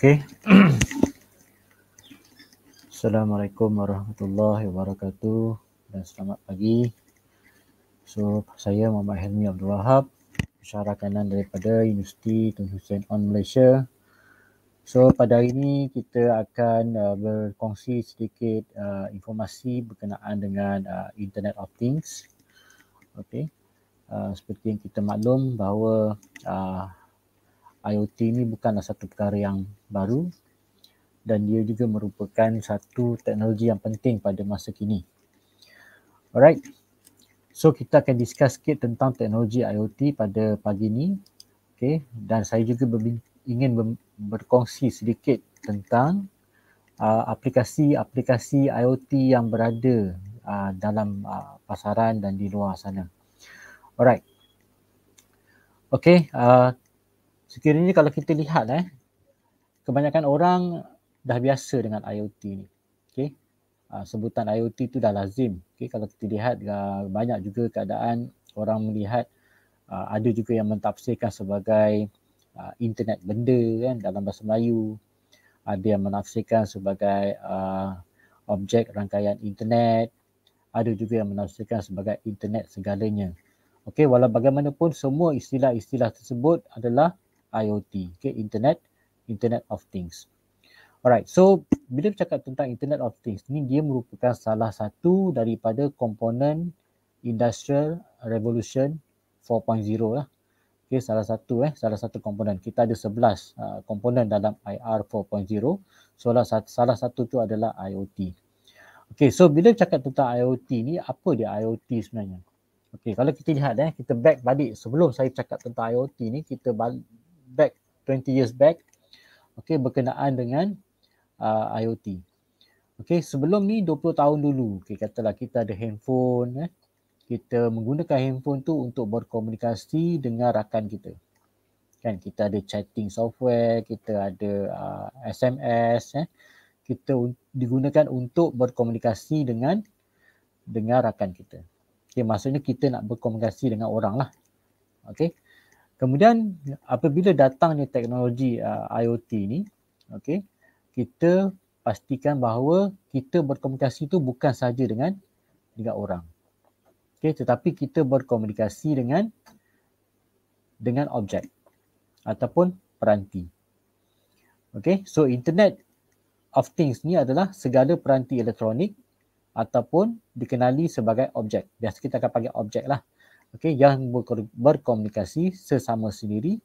Okey. Assalamualaikum warahmatullahi wabarakatuh dan selamat pagi. So, saya Muhammad Helmi Abdul Wahab, pesara kanan daripada Universiti Tun Hussein On Malaysia. So, pada hari ini kita akan uh, berkongsi sedikit uh, informasi berkenaan dengan uh, Internet of Things. Okey. Uh, seperti yang kita maklum bahawa uh, IoT ini bukanlah satu perkara yang baru dan dia juga merupakan satu teknologi yang penting pada masa kini. Alright, so kita akan discuss sikit tentang teknologi IoT pada pagi ini. Okay, dan saya juga ingin berkongsi sedikit tentang uh, aplikasi-aplikasi uh, IoT yang berada uh, dalam uh, pasaran dan di luar sana. Alright, okay, uh, sekiranya kalau kita lihat eh kebanyakan orang dah biasa dengan IoT ni okey uh, sebutan IoT tu dah lazim okey kalau kita lihat uh, banyak juga keadaan orang melihat uh, ada juga yang mentafsirkan sebagai uh, internet benda kan dalam bahasa Melayu ada yang menafsirkan sebagai uh, objek rangkaian internet ada juga yang menafsirkan sebagai internet segalanya Okey, walau bagaimanapun semua istilah-istilah tersebut adalah IoT, okay, Internet Internet of Things. Alright, so bila bercakap tentang Internet of Things, ni dia merupakan salah satu daripada komponen Industrial Revolution 4.0 lah. Okay, salah satu eh, salah satu komponen. Kita ada 11 uh, komponen dalam IR 4.0. So, salah, salah satu tu adalah IoT. Okay, so bila cakap tentang IoT ni, apa dia IoT sebenarnya? Okay, kalau kita lihat eh, kita back balik sebelum saya cakap tentang IoT ni, kita balik, back 20 years back okey berkenaan dengan uh, IoT. Okey sebelum ni 20 tahun dulu okey katalah kita ada handphone eh kita menggunakan handphone tu untuk berkomunikasi dengan rakan kita. Kan kita ada chatting software, kita ada uh, SMS eh kita digunakan untuk berkomunikasi dengan dengan rakan kita. Okey maksudnya kita nak berkomunikasi dengan orang lah. Okey. Kemudian apabila datangnya teknologi uh, IoT ni, okay, kita pastikan bahawa kita berkomunikasi itu bukan saja dengan dengan orang. Okay, tetapi kita berkomunikasi dengan dengan objek ataupun peranti. Okay, so internet of things ni adalah segala peranti elektronik ataupun dikenali sebagai objek. Biasa kita akan panggil objek lah okay, yang berkomunikasi sesama sendiri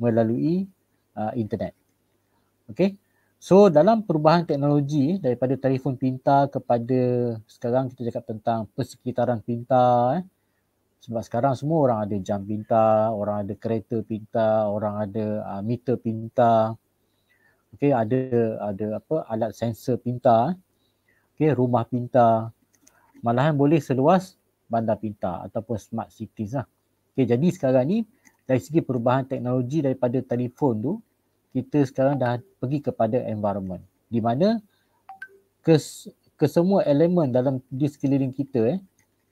melalui uh, internet. Okay. So dalam perubahan teknologi daripada telefon pintar kepada sekarang kita cakap tentang persekitaran pintar eh. sebab sekarang semua orang ada jam pintar, orang ada kereta pintar, orang ada uh, meter pintar. Okay, ada ada apa alat sensor pintar. Eh. Okay, rumah pintar. Malahan boleh seluas bandar pintar ataupun smart cities lah. Okay, jadi sekarang ni dari segi perubahan teknologi daripada telefon tu, kita sekarang dah pergi kepada environment di mana kes, kesemua elemen dalam di sekeliling kita eh,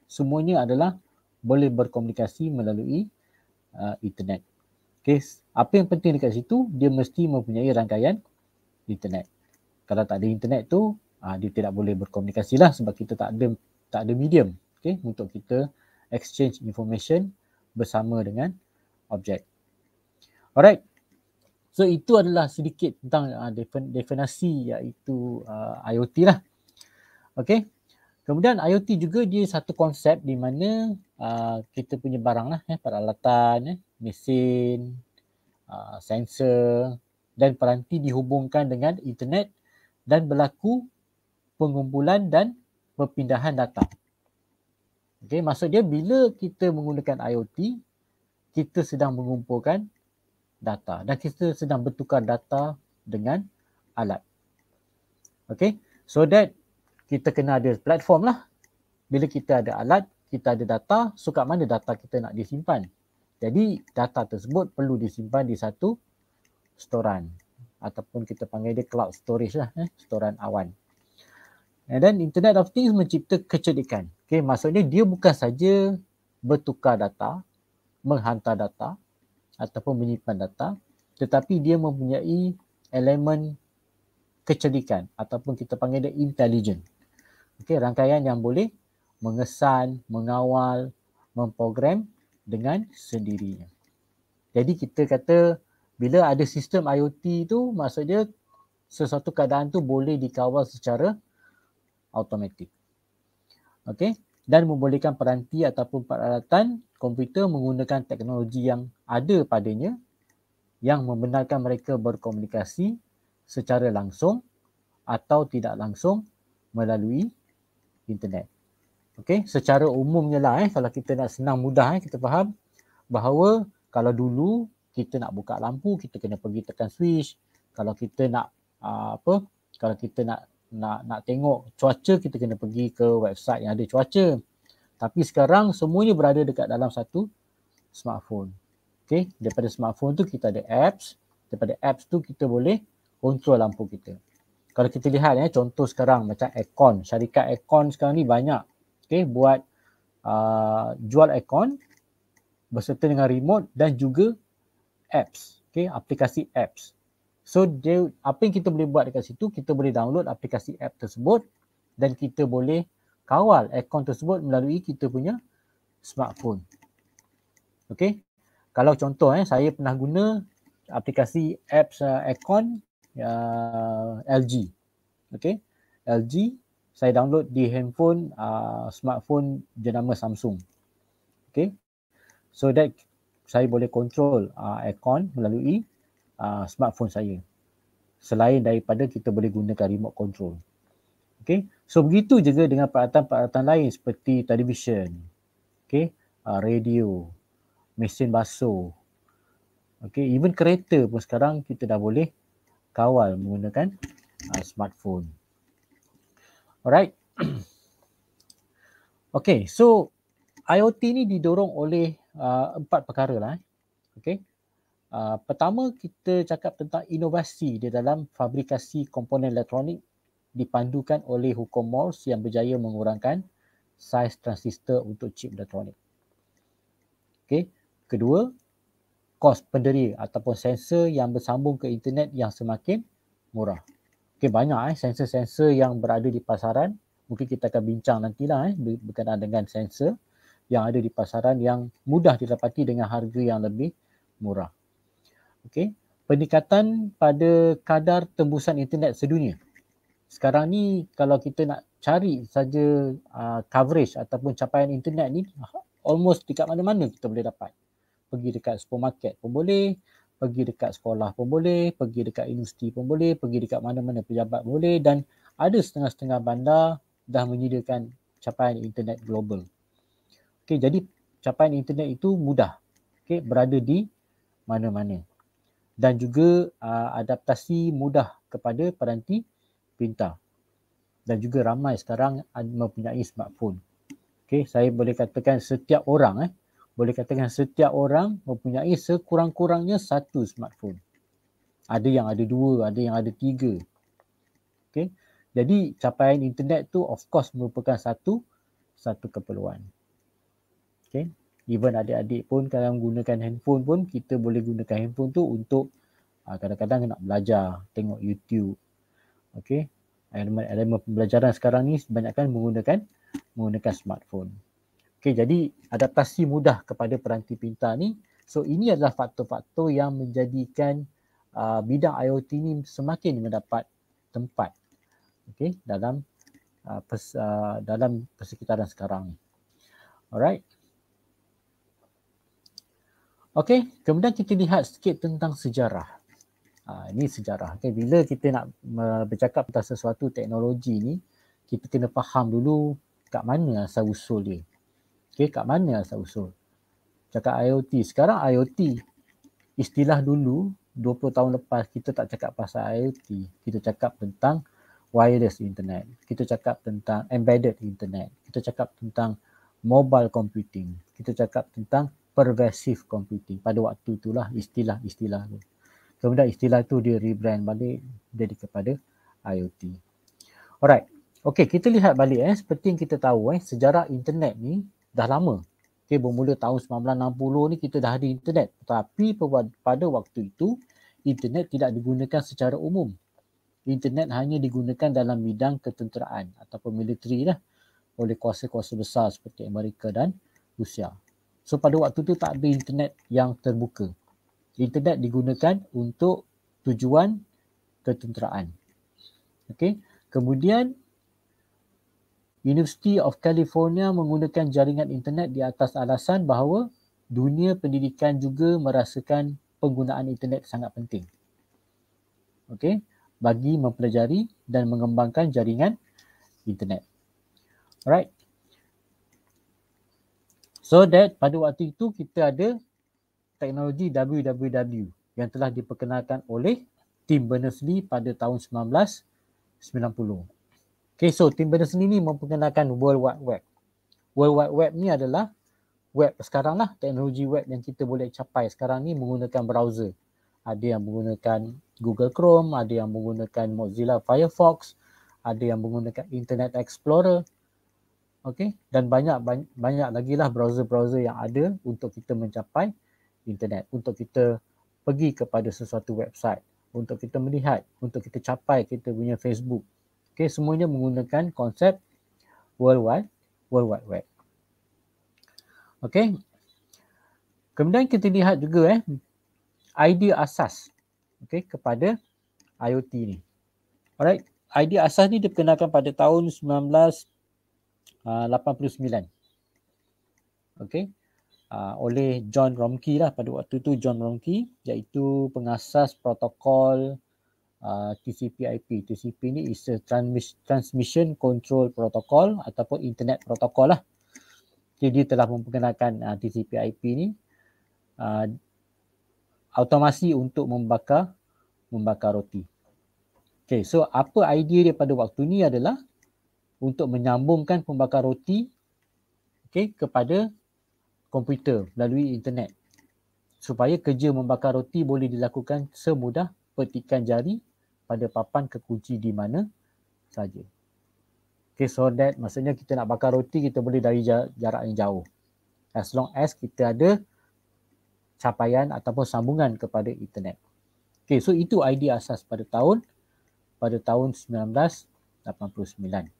semuanya adalah boleh berkomunikasi melalui uh, internet. Okay. Apa yang penting dekat situ, dia mesti mempunyai rangkaian internet. Kalau tak ada internet tu, ah, dia tidak boleh berkomunikasi lah sebab kita tak ada tak ada medium okay, untuk kita exchange information bersama dengan objek. Alright. So itu adalah sedikit tentang uh, definasi iaitu uh, ah, IoT lah. Okay. Kemudian IoT juga dia satu konsep di mana uh, kita punya barang lah, eh, peralatan, eh, mesin, uh, sensor dan peranti dihubungkan dengan internet dan berlaku pengumpulan dan perpindahan data. Okay, maksud dia bila kita menggunakan IoT, kita sedang mengumpulkan data dan kita sedang bertukar data dengan alat. Okay, so that kita kena ada platform lah. Bila kita ada alat, kita ada data, so kat mana data kita nak disimpan. Jadi data tersebut perlu disimpan di satu storan ataupun kita panggil dia cloud storage lah, eh, storan awan. And then Internet of Things mencipta kecerdikan. Okay, maksudnya dia bukan saja bertukar data, menghantar data ataupun menyimpan data tetapi dia mempunyai elemen kecerdikan ataupun kita panggil dia intelligent. Okay, rangkaian yang boleh mengesan, mengawal, memprogram dengan sendirinya. Jadi kita kata bila ada sistem IoT itu maksudnya sesuatu keadaan tu boleh dikawal secara automatik okay, dan membolehkan peranti ataupun peralatan komputer menggunakan teknologi yang ada padanya yang membenarkan mereka berkomunikasi secara langsung atau tidak langsung melalui internet. Okey, secara umumnya lah eh, kalau kita nak senang mudah eh, kita faham bahawa kalau dulu kita nak buka lampu, kita kena pergi tekan switch. Kalau kita nak uh, apa, kalau kita nak nak nak tengok cuaca kita kena pergi ke website yang ada cuaca. Tapi sekarang semuanya berada dekat dalam satu smartphone. Okay, daripada smartphone tu kita ada apps. Daripada apps tu kita boleh kontrol lampu kita. Kalau kita lihat ya, contoh sekarang macam aircon. Syarikat aircon sekarang ni banyak. Okay, buat uh, jual aircon berserta dengan remote dan juga apps. Okay, aplikasi apps. So dia, apa yang kita boleh buat dekat situ, kita boleh download aplikasi app tersebut dan kita boleh kawal akaun tersebut melalui kita punya smartphone. Okay. Kalau contoh eh, saya pernah guna aplikasi apps uh, eh, akaun uh, eh, LG. Okay. LG saya download di handphone uh, smartphone jenama Samsung. Okay. So that saya boleh control uh, aircon melalui uh, smartphone saya selain daripada kita boleh gunakan remote control. Okay. So begitu juga dengan peralatan-peralatan lain seperti television, okay, uh, radio, mesin basuh, okay, even kereta pun sekarang kita dah boleh kawal menggunakan uh, smartphone. Alright. okay, so IoT ni didorong oleh uh, empat perkara lah. Eh. Okay. Uh, pertama kita cakap tentang inovasi di dalam fabrikasi komponen elektronik dipandukan oleh hukum Morse yang berjaya mengurangkan saiz transistor untuk chip elektronik. Okey, kedua, kos penderia ataupun sensor yang bersambung ke internet yang semakin murah. Okey, banyak eh sensor-sensor yang berada di pasaran, mungkin kita akan bincang nantilah eh berkenaan dengan sensor yang ada di pasaran yang mudah didapati dengan harga yang lebih murah okay, peningkatan pada kadar tembusan internet sedunia. Sekarang ni kalau kita nak cari saja uh, coverage ataupun capaian internet ni almost dekat mana-mana kita boleh dapat. Pergi dekat supermarket pun boleh, pergi dekat sekolah pun boleh, pergi dekat universiti pun boleh, pergi dekat mana-mana pejabat boleh dan ada setengah-setengah bandar dah menyediakan capaian internet global. Okey, jadi capaian internet itu mudah. Okey, berada di mana-mana dan juga uh, adaptasi mudah kepada peranti pintar dan juga ramai sekarang mempunyai smartphone. Okey, saya boleh katakan setiap orang eh boleh katakan setiap orang mempunyai sekurang-kurangnya satu smartphone. Ada yang ada dua, ada yang ada tiga. Okey. Jadi capaian internet tu of course merupakan satu satu keperluan. Okey even adik-adik pun kalau gunakan handphone pun kita boleh gunakan handphone tu untuk ah, kadang-kadang nak belajar tengok YouTube okey elemen elemen pembelajaran sekarang ni kebanyakan menggunakan menggunakan smartphone okey jadi adaptasi mudah kepada peranti pintar ni so ini adalah faktor-faktor yang menjadikan uh, bidang IoT ni semakin mendapat tempat okey dalam uh, ah, pers, uh, dalam persekitaran sekarang ni alright Okey, kemudian kita lihat sikit tentang sejarah. Ha, ini sejarah. Okey, bila kita nak uh, bercakap tentang sesuatu teknologi ni, kita kena faham dulu kat mana asal usul dia. Okey, kat mana asal usul. Cakap IoT. Sekarang IoT, istilah dulu 20 tahun lepas kita tak cakap pasal IoT. Kita cakap tentang wireless internet. Kita cakap tentang embedded internet. Kita cakap tentang mobile computing. Kita cakap tentang pervasive computing pada waktu itulah istilah-istilah tu. Kemudian istilah tu dia rebrand balik jadi kepada IoT. Alright. okay kita lihat balik eh seperti yang kita tahu eh sejarah internet ni dah lama. Okay bermula tahun 1960 ni kita dah ada internet tapi pada waktu itu internet tidak digunakan secara umum. Internet hanya digunakan dalam bidang ketenteraan ataupun military lah oleh kuasa-kuasa besar seperti Amerika dan Rusia. So pada waktu tu tak ada internet yang terbuka. Internet digunakan untuk tujuan ketenteraan. Okey. Kemudian University of California menggunakan jaringan internet di atas alasan bahawa dunia pendidikan juga merasakan penggunaan internet sangat penting. Okey. Bagi mempelajari dan mengembangkan jaringan internet. Alright. So that pada waktu itu kita ada teknologi WWW yang telah diperkenalkan oleh Tim Berners-Lee pada tahun 1990. Okay, so Tim Berners-Lee ni memperkenalkan World Wide Web. World Wide Web ni adalah web sekarang lah, teknologi web yang kita boleh capai sekarang ni menggunakan browser. Ada yang menggunakan Google Chrome, ada yang menggunakan Mozilla Firefox, ada yang menggunakan Internet Explorer, Okay. Dan banyak banyak, banyak lagi lah browser-browser yang ada untuk kita mencapai internet. Untuk kita pergi kepada sesuatu website. Untuk kita melihat. Untuk kita capai kita punya Facebook. Okay. Semuanya menggunakan konsep World Wide, World Wide Web. Okay. Kemudian kita lihat juga eh idea asas okay, kepada IoT ni. Alright, idea asas ni diperkenalkan pada tahun 1989. Ah, Okey. Uh, oleh John Romkey lah pada waktu tu John Romkey iaitu pengasas protokol uh, ah, TCP IP. TCP ni is a transmis- transmission control protocol ataupun internet protocol lah. Jadi dia telah memperkenalkan uh, TCP IP ni uh, automasi untuk membakar membakar roti. Okay, so apa idea dia pada waktu ni adalah untuk menyambungkan pembakar roti okay, kepada komputer melalui internet supaya kerja membakar roti boleh dilakukan semudah petikan jari pada papan kekunci di mana saja. Okay, so that maksudnya kita nak bakar roti kita boleh dari jar- jarak yang jauh. As long as kita ada capaian ataupun sambungan kepada internet. Okay, so itu idea asas pada tahun pada tahun 1989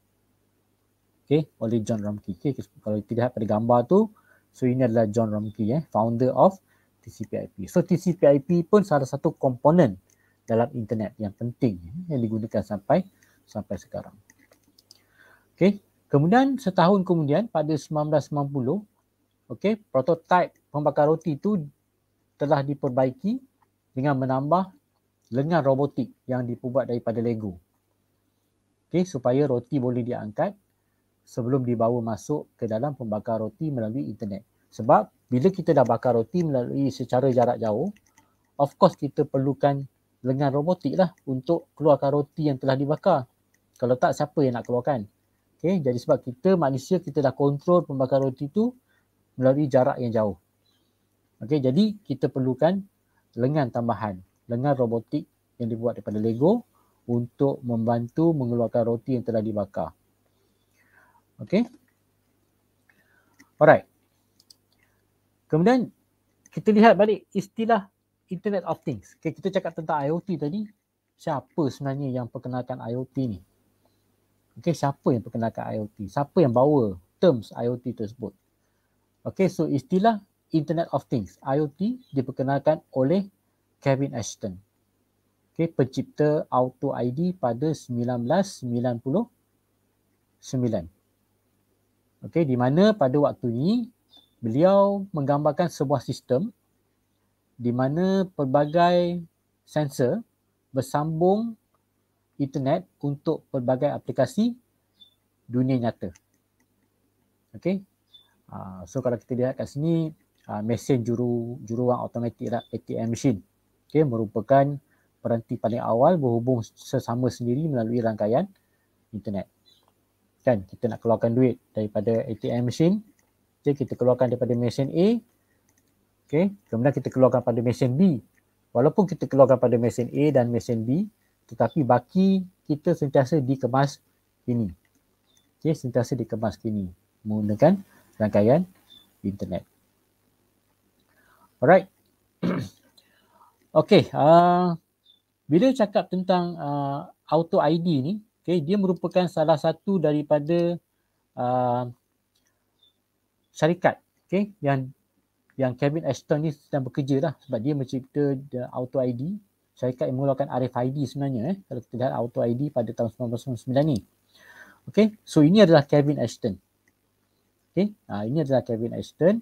okay, oleh John Romkey. Okay, kalau kita lihat pada gambar tu, so ini adalah John Romkey, eh, founder of TCP/IP. So TCP/IP pun salah satu komponen dalam internet yang penting eh, yang digunakan sampai sampai sekarang. Okay, kemudian setahun kemudian pada 1990, okay, prototip pembakar roti itu telah diperbaiki dengan menambah lengan robotik yang dibuat daripada Lego. Okay, supaya roti boleh diangkat sebelum dibawa masuk ke dalam pembakar roti melalui internet. Sebab bila kita dah bakar roti melalui secara jarak jauh, of course kita perlukan lengan robotik lah untuk keluarkan roti yang telah dibakar. Kalau tak siapa yang nak keluarkan? Okay, jadi sebab kita manusia kita dah kontrol pembakar roti tu melalui jarak yang jauh. Okay, jadi kita perlukan lengan tambahan, lengan robotik yang dibuat daripada Lego untuk membantu mengeluarkan roti yang telah dibakar. Okay. Alright. Kemudian kita lihat balik istilah Internet of Things. Okay, kita cakap tentang IoT tadi. Siapa sebenarnya yang perkenalkan IoT ni? Okay, siapa yang perkenalkan IoT? Siapa yang bawa terms IoT tersebut? Okay, so istilah Internet of Things, IoT, diperkenalkan oleh Kevin Ashton. Okay, pencipta Auto ID pada 1999. Okey, di mana pada waktu ini beliau menggambarkan sebuah sistem di mana pelbagai sensor bersambung internet untuk pelbagai aplikasi dunia nyata. Okey. Ah, so kalau kita lihat kat sini ah, mesin juru juru wang automatik ATM lah, machine. Okey, merupakan peranti paling awal berhubung sesama sendiri melalui rangkaian internet kan kita nak keluarkan duit daripada ATM mesin, okay, kita keluarkan daripada mesin A okey? kemudian kita keluarkan pada mesin B walaupun kita keluarkan pada mesin A dan mesin B tetapi baki kita sentiasa dikemas kini okay, sentiasa dikemas kini menggunakan rangkaian internet alright okay uh, bila cakap tentang uh, auto ID ni Okay, dia merupakan salah satu daripada uh, syarikat okay, yang yang Kevin Ashton ni sedang bekerja lah sebab dia mencipta the Auto ID syarikat yang mengeluarkan RFID sebenarnya eh, kalau kita lihat Auto ID pada tahun 1999 ni Okay, so ini adalah Kevin Ashton Okay, ha, ini adalah Kevin Ashton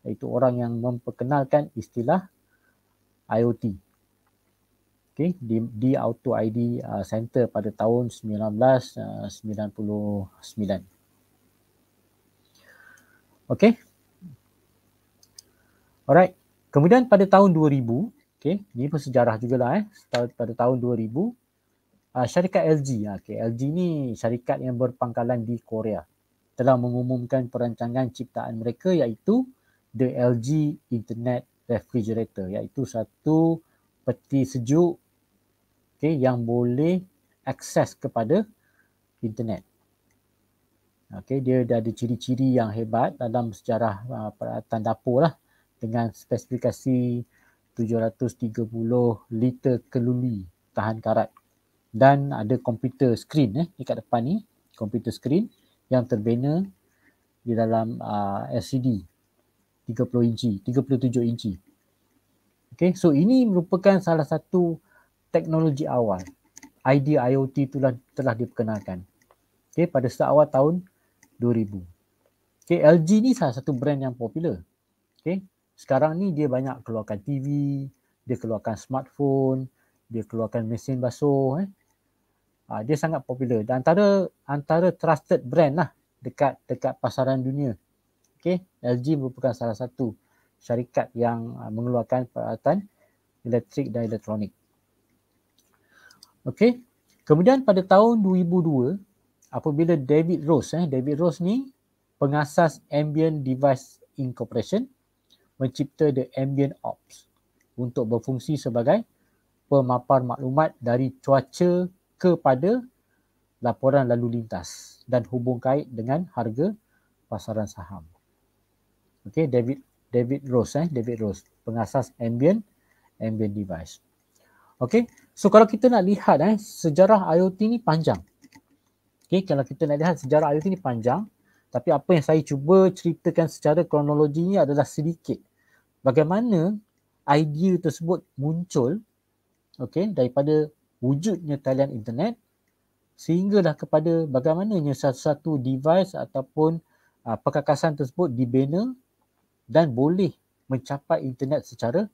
iaitu orang yang memperkenalkan istilah IoT okay, di, di Auto ID uh, Center pada tahun 1999. Uh, okay. Alright. Kemudian pada tahun 2000, okay, ni pun sejarah jugalah eh. Pada tahun 2000, uh, syarikat LG, ah, okay, LG ni syarikat yang berpangkalan di Korea telah mengumumkan perancangan ciptaan mereka iaitu the LG Internet Refrigerator iaitu satu peti sejuk okay, yang boleh akses kepada internet. Okay, dia ada ciri-ciri yang hebat dalam sejarah uh, peralatan dapur lah dengan spesifikasi 730 liter keluli tahan karat dan ada komputer screen eh, dekat depan ni, komputer screen yang terbina di dalam uh, LCD 30 inci, 37 inci. Okay, so ini merupakan salah satu teknologi awal. Idea IoT itulah telah diperkenalkan. Okey, pada seawal tahun 2000. Okey, LG ni salah satu brand yang popular. Okey, sekarang ni dia banyak keluarkan TV, dia keluarkan smartphone, dia keluarkan mesin basuh. Eh. Ha, dia sangat popular. Dan antara antara trusted brand lah dekat dekat pasaran dunia. Okey, LG merupakan salah satu syarikat yang ah, mengeluarkan peralatan elektrik dan elektronik. Okey. Kemudian pada tahun 2002 apabila David Rose eh David Rose ni pengasas Ambient Device Incorporation mencipta the Ambient Ops untuk berfungsi sebagai pemapar maklumat dari cuaca kepada laporan lalu lintas dan hubung kait dengan harga pasaran saham. Okey David David Rose eh David Rose pengasas Ambient Ambient Device. Okey So kalau kita nak lihat eh, sejarah IoT ni panjang. Okay, kalau kita nak lihat sejarah IoT ni panjang, tapi apa yang saya cuba ceritakan secara kronologi ni adalah sedikit. Bagaimana idea tersebut muncul okay, daripada wujudnya talian internet sehinggalah kepada bagaimananya satu-satu device ataupun uh, perkakasan tersebut dibina dan boleh mencapai internet secara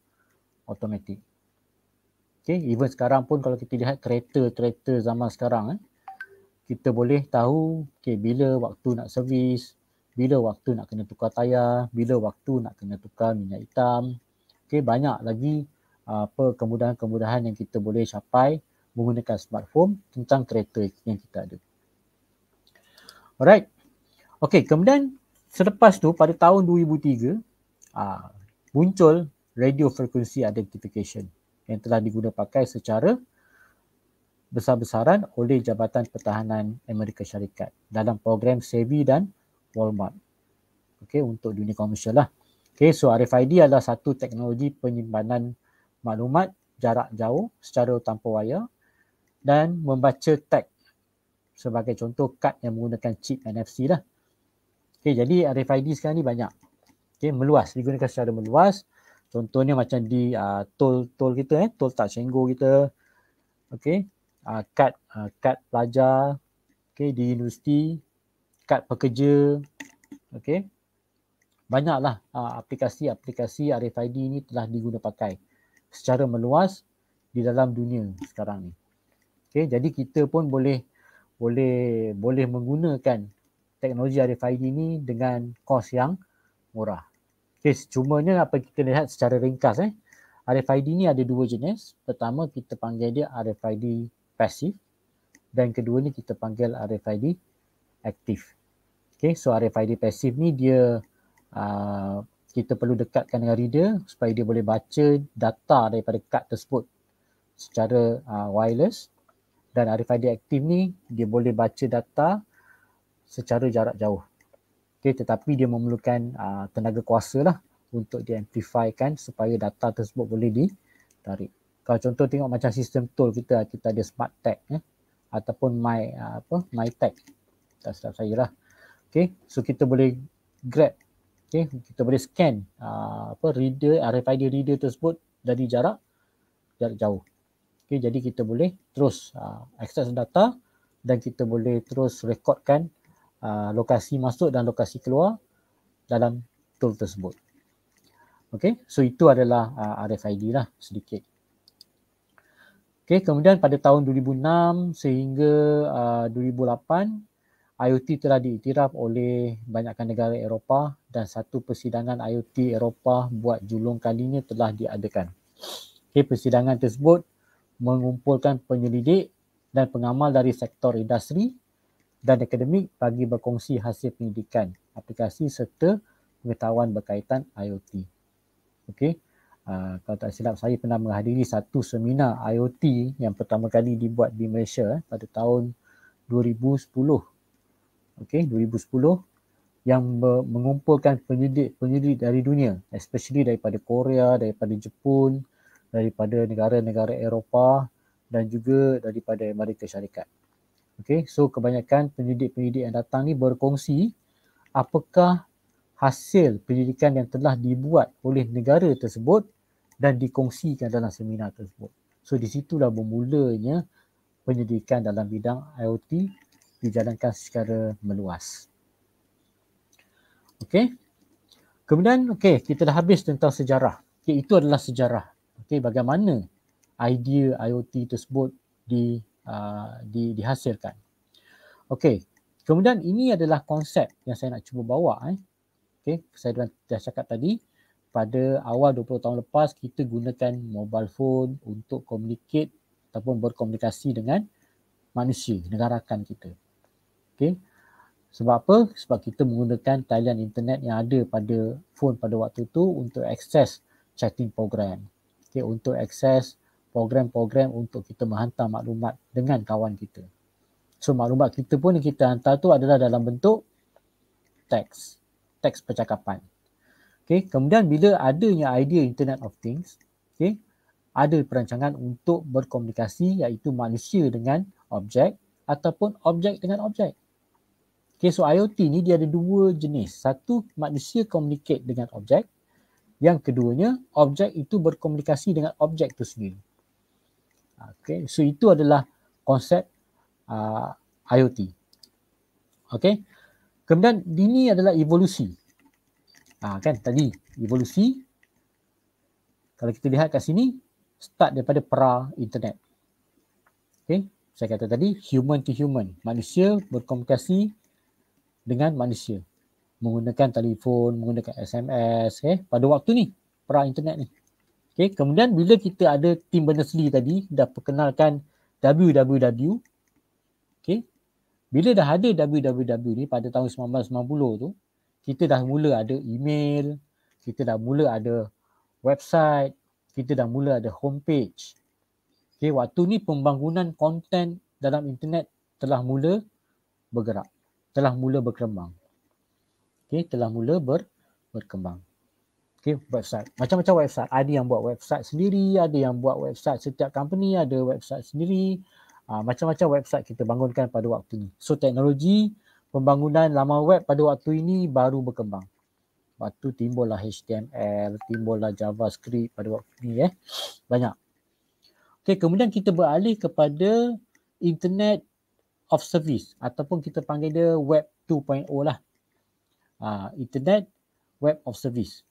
automatik. Okay, even sekarang pun kalau kita lihat kereta-kereta zaman sekarang eh, kita boleh tahu okay, bila waktu nak servis, bila waktu nak kena tukar tayar, bila waktu nak kena tukar minyak hitam. Okay, banyak lagi apa kemudahan-kemudahan yang kita boleh capai menggunakan smartphone tentang kereta yang kita ada. Alright. Okay, kemudian selepas tu pada tahun 2003 aa, ah, muncul radio frequency identification yang telah digunapakai secara besar-besaran oleh Jabatan Pertahanan Amerika Syarikat dalam program SEBI dan Walmart. Okey untuk dunia komersial lah. Okey so RFID adalah satu teknologi penyimpanan maklumat jarak jauh secara tanpa wayar dan membaca tag sebagai contoh kad yang menggunakan chip NFC lah. Okey jadi RFID sekarang ni banyak. Okey meluas digunakan secara meluas Contohnya macam di uh, ah, tol tol kita eh, tol tak senggo kita. Okey. Uh, ah, kad uh, kad pelajar okey di universiti, kad pekerja okey. Banyaklah uh, aplikasi-aplikasi RFID ini telah diguna pakai secara meluas di dalam dunia sekarang ni. Okey, jadi kita pun boleh boleh boleh menggunakan teknologi RFID ini dengan kos yang murah. Okay, cumanya apa kita lihat secara ringkas eh. RFID ni ada dua jenis. Pertama kita panggil dia RFID passive dan kedua ni kita panggil RFID active. Okay, so RFID passive ni dia uh, kita perlu dekatkan dengan reader supaya dia boleh baca data daripada kad tersebut secara uh, wireless dan RFID active ni dia boleh baca data secara jarak jauh. Okay, tetapi dia memerlukan uh, tenaga kuasa lah untuk diamplifikan supaya data tersebut boleh ditarik. Kalau contoh tengok macam sistem tool kita, kita ada smart tag eh, ataupun my uh, apa my tag. Tak silap saya lah. Okay, so kita boleh grab. Okay, kita boleh scan uh, apa reader RFID reader tersebut dari jarak jarak jauh. Okay, jadi kita boleh terus uh, access data dan kita boleh terus rekodkan Uh, lokasi masuk dan lokasi keluar dalam tool tersebut. Okay, so itu adalah uh, RFID lah sedikit. Okay, kemudian pada tahun 2006 sehingga uh, 2008, IoT telah diiktiraf oleh banyakkan negara Eropah dan satu persidangan IoT Eropah buat julung kalinya telah diadakan. Okay, persidangan tersebut mengumpulkan penyelidik dan pengamal dari sektor industri dan akademik bagi berkongsi hasil pendidikan, aplikasi serta pengetahuan berkaitan IoT. Okey. Uh, ah, kalau tak silap saya pernah menghadiri satu seminar IoT yang pertama kali dibuat di Malaysia eh, pada tahun 2010. Okey, 2010 yang mengumpulkan penyelidik-penyelidik dari dunia, especially daripada Korea, daripada Jepun, daripada negara-negara Eropah dan juga daripada Amerika Syarikat. Okay, so kebanyakan penyidik-penyidik yang datang ni berkongsi apakah hasil penyidikan yang telah dibuat oleh negara tersebut dan dikongsikan dalam seminar tersebut. So di situlah bermulanya penyidikan dalam bidang IoT dijalankan secara meluas. Okay, Kemudian okay kita dah habis tentang sejarah. Okay, itu adalah sejarah. Okay, bagaimana idea IoT tersebut di uh, di, dihasilkan. Okey, kemudian ini adalah konsep yang saya nak cuba bawa. Eh. Okey, saya dah, dah cakap tadi pada awal 20 tahun lepas kita gunakan mobile phone untuk communicate ataupun berkomunikasi dengan manusia, negarakan kita. Okey, sebab apa? Sebab kita menggunakan talian internet yang ada pada phone pada waktu itu untuk akses chatting program. Okey, untuk akses program-program untuk kita menghantar maklumat dengan kawan kita. So maklumat kita pun yang kita hantar tu adalah dalam bentuk teks, teks percakapan. Okay, kemudian bila adanya idea Internet of Things, okay, ada perancangan untuk berkomunikasi iaitu manusia dengan objek ataupun objek dengan objek. Okay, so IoT ni dia ada dua jenis. Satu, manusia communicate dengan objek. Yang keduanya, objek itu berkomunikasi dengan objek itu sendiri. Okay, so itu adalah konsep uh, IoT. Okay, kemudian ini adalah evolusi. Ah uh, kan tadi evolusi. Kalau kita lihat kat sini, start daripada pra internet. Okay, saya kata tadi human to human, manusia berkomunikasi dengan manusia menggunakan telefon, menggunakan SMS, okay, pada waktu ni pra internet ni. Okay, kemudian bila kita ada Tim Berners-Lee tadi dah perkenalkan WWW. Okay, bila dah ada WWW ni pada tahun 1990 tu, kita dah mula ada email, kita dah mula ada website, kita dah mula ada homepage. Okay, waktu ni pembangunan konten dalam internet telah mula bergerak, telah mula berkembang. Okay, telah mula ber, berkembang. Okay, website. Macam-macam website. Ada yang buat website sendiri, ada yang buat website setiap company, ada website sendiri. Ah, macam-macam website kita bangunkan pada waktu ini. So, teknologi pembangunan laman web pada waktu ini baru berkembang. Waktu timbullah HTML, timbullah JavaScript pada waktu ini. Eh. Banyak. Okay, kemudian kita beralih kepada internet of service ataupun kita panggil dia web 2.0 lah. Uh, internet web of service.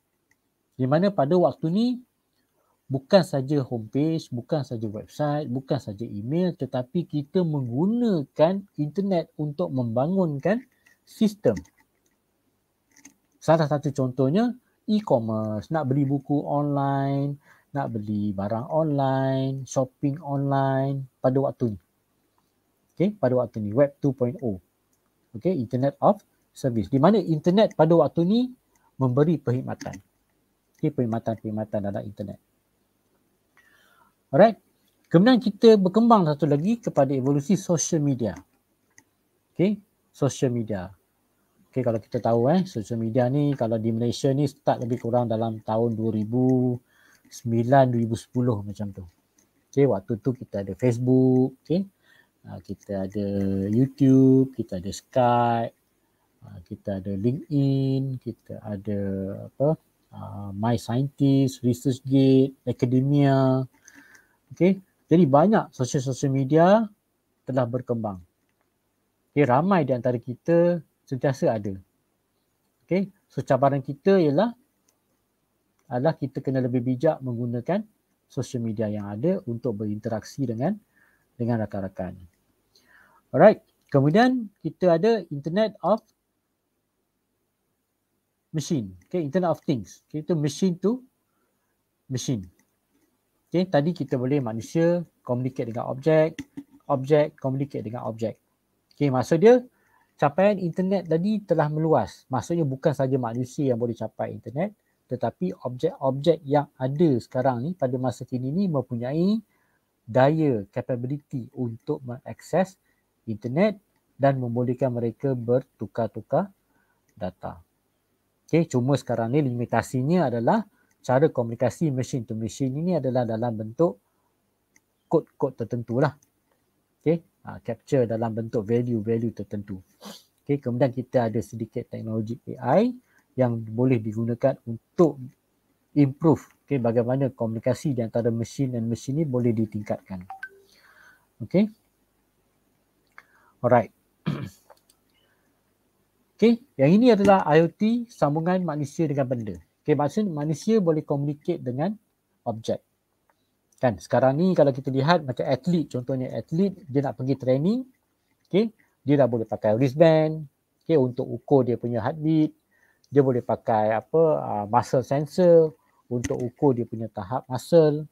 Di mana pada waktu ni bukan saja homepage, bukan saja website, bukan saja email tetapi kita menggunakan internet untuk membangunkan sistem. Salah satu contohnya e-commerce, nak beli buku online, nak beli barang online, shopping online pada waktu ni. Okay, pada waktu ni web 2.0. Okay, internet of service. Di mana internet pada waktu ni memberi perkhidmatan okay, perkhidmatan-perkhidmatan dalam internet. Alright, kemudian kita berkembang satu lagi kepada evolusi social media. Okay, social media. Okay, kalau kita tahu eh, social media ni kalau di Malaysia ni start lebih kurang dalam tahun 2009-2010 macam tu. Okay, waktu tu kita ada Facebook, okay. Ah, kita ada YouTube, kita ada Skype, ah, kita ada LinkedIn, kita ada apa, Ah, my scientist, research gate, academia. Okay. Jadi banyak sosial-sosial media telah berkembang. Okay, ramai di antara kita sentiasa ada. Okay. So cabaran kita ialah adalah kita kena lebih bijak menggunakan sosial media yang ada untuk berinteraksi dengan dengan rakan-rakan. Alright. Kemudian kita ada Internet of machine. Okay, internet of things. Okay, itu machine tu machine. Okay, tadi kita boleh manusia communicate dengan objek, objek communicate dengan objek. Okay, maksud dia capaian internet tadi telah meluas. Maksudnya bukan saja manusia yang boleh capai internet tetapi objek-objek yang ada sekarang ni pada masa kini ni mempunyai daya, capability untuk mengakses internet dan membolehkan mereka bertukar-tukar data. Okay, cuma sekarang ni limitasinya adalah cara komunikasi mesin to mesin ini adalah dalam bentuk kod-kod tertentu lah. Okay, uh, ha, capture dalam bentuk value-value tertentu. Okay, kemudian kita ada sedikit teknologi AI yang boleh digunakan untuk improve okay, bagaimana komunikasi di antara mesin dan mesin ini boleh ditingkatkan. Okay. Alright. Okay, yang ini adalah IoT sambungan manusia dengan benda. Okay, maksudnya manusia boleh communicate dengan objek. Kan, sekarang ni kalau kita lihat macam atlet, contohnya atlet dia nak pergi training, okay, dia dah boleh pakai wristband, okay, untuk ukur dia punya heartbeat, dia boleh pakai apa, uh, muscle sensor untuk ukur dia punya tahap muscle,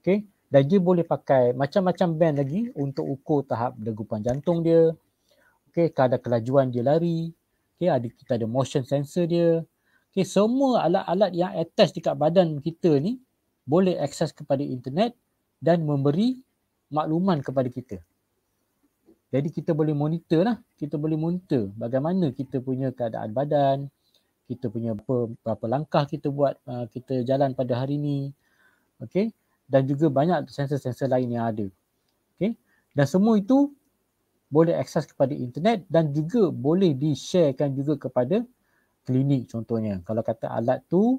okay, dan dia boleh pakai macam-macam band lagi untuk ukur tahap degupan jantung dia, okay, kadar kelajuan dia lari, okay, ada kita ada motion sensor dia. Okay, semua alat-alat yang attach dekat badan kita ni boleh akses kepada internet dan memberi makluman kepada kita. Jadi kita boleh monitor lah, kita boleh monitor bagaimana kita punya keadaan badan, kita punya berapa langkah kita buat, uh, kita jalan pada hari ni. Okay, dan juga banyak sensor-sensor lain yang ada. Okay, dan semua itu boleh akses kepada internet dan juga boleh di-sharekan juga kepada klinik contohnya. Kalau kata alat tu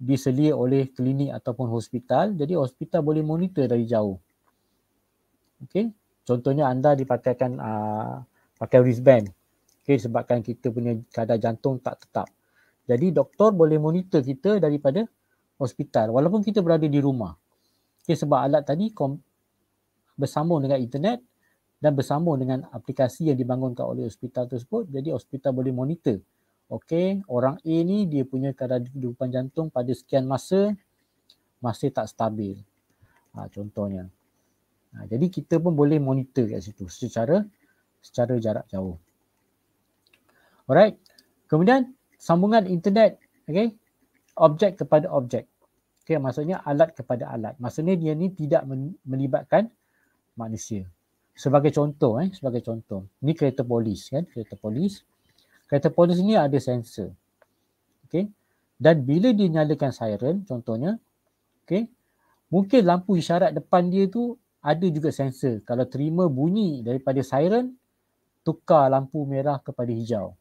diselia oleh klinik ataupun hospital, jadi hospital boleh monitor dari jauh. Okey. Contohnya anda dipakaikan aa, ah, pakai wristband. Okey sebabkan kita punya kadar jantung tak tetap. Jadi doktor boleh monitor kita daripada hospital walaupun kita berada di rumah. Okey sebab alat tadi kom- bersambung dengan internet dan bersambung dengan aplikasi yang dibangunkan oleh hospital tersebut jadi hospital boleh monitor okey orang A ni dia punya kadar kehidupan jantung pada sekian masa masih tak stabil ha, contohnya ha, jadi kita pun boleh monitor kat situ secara secara jarak jauh alright kemudian sambungan internet okey objek kepada objek okay, maksudnya alat kepada alat maksudnya dia ni tidak melibatkan manusia sebagai contoh eh sebagai contoh ni kereta polis kan kereta polis kereta polis ni ada sensor okey dan bila dia nyalakan siren contohnya okey mungkin lampu isyarat depan dia tu ada juga sensor kalau terima bunyi daripada siren tukar lampu merah kepada hijau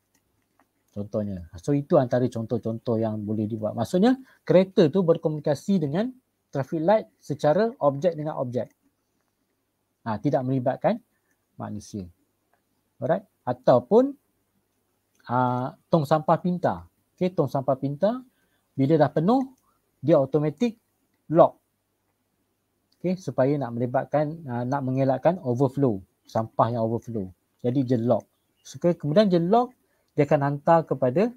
contohnya so itu antara contoh-contoh yang boleh dibuat maksudnya kereta tu berkomunikasi dengan traffic light secara objek dengan objek ha, tidak melibatkan manusia. Alright? Ataupun ha, tong sampah pintar. Okay, tong sampah pintar bila dah penuh dia automatik lock. Okay, supaya nak melibatkan, ha, nak mengelakkan overflow. Sampah yang overflow. Jadi dia lock. So, kemudian dia lock, dia akan hantar kepada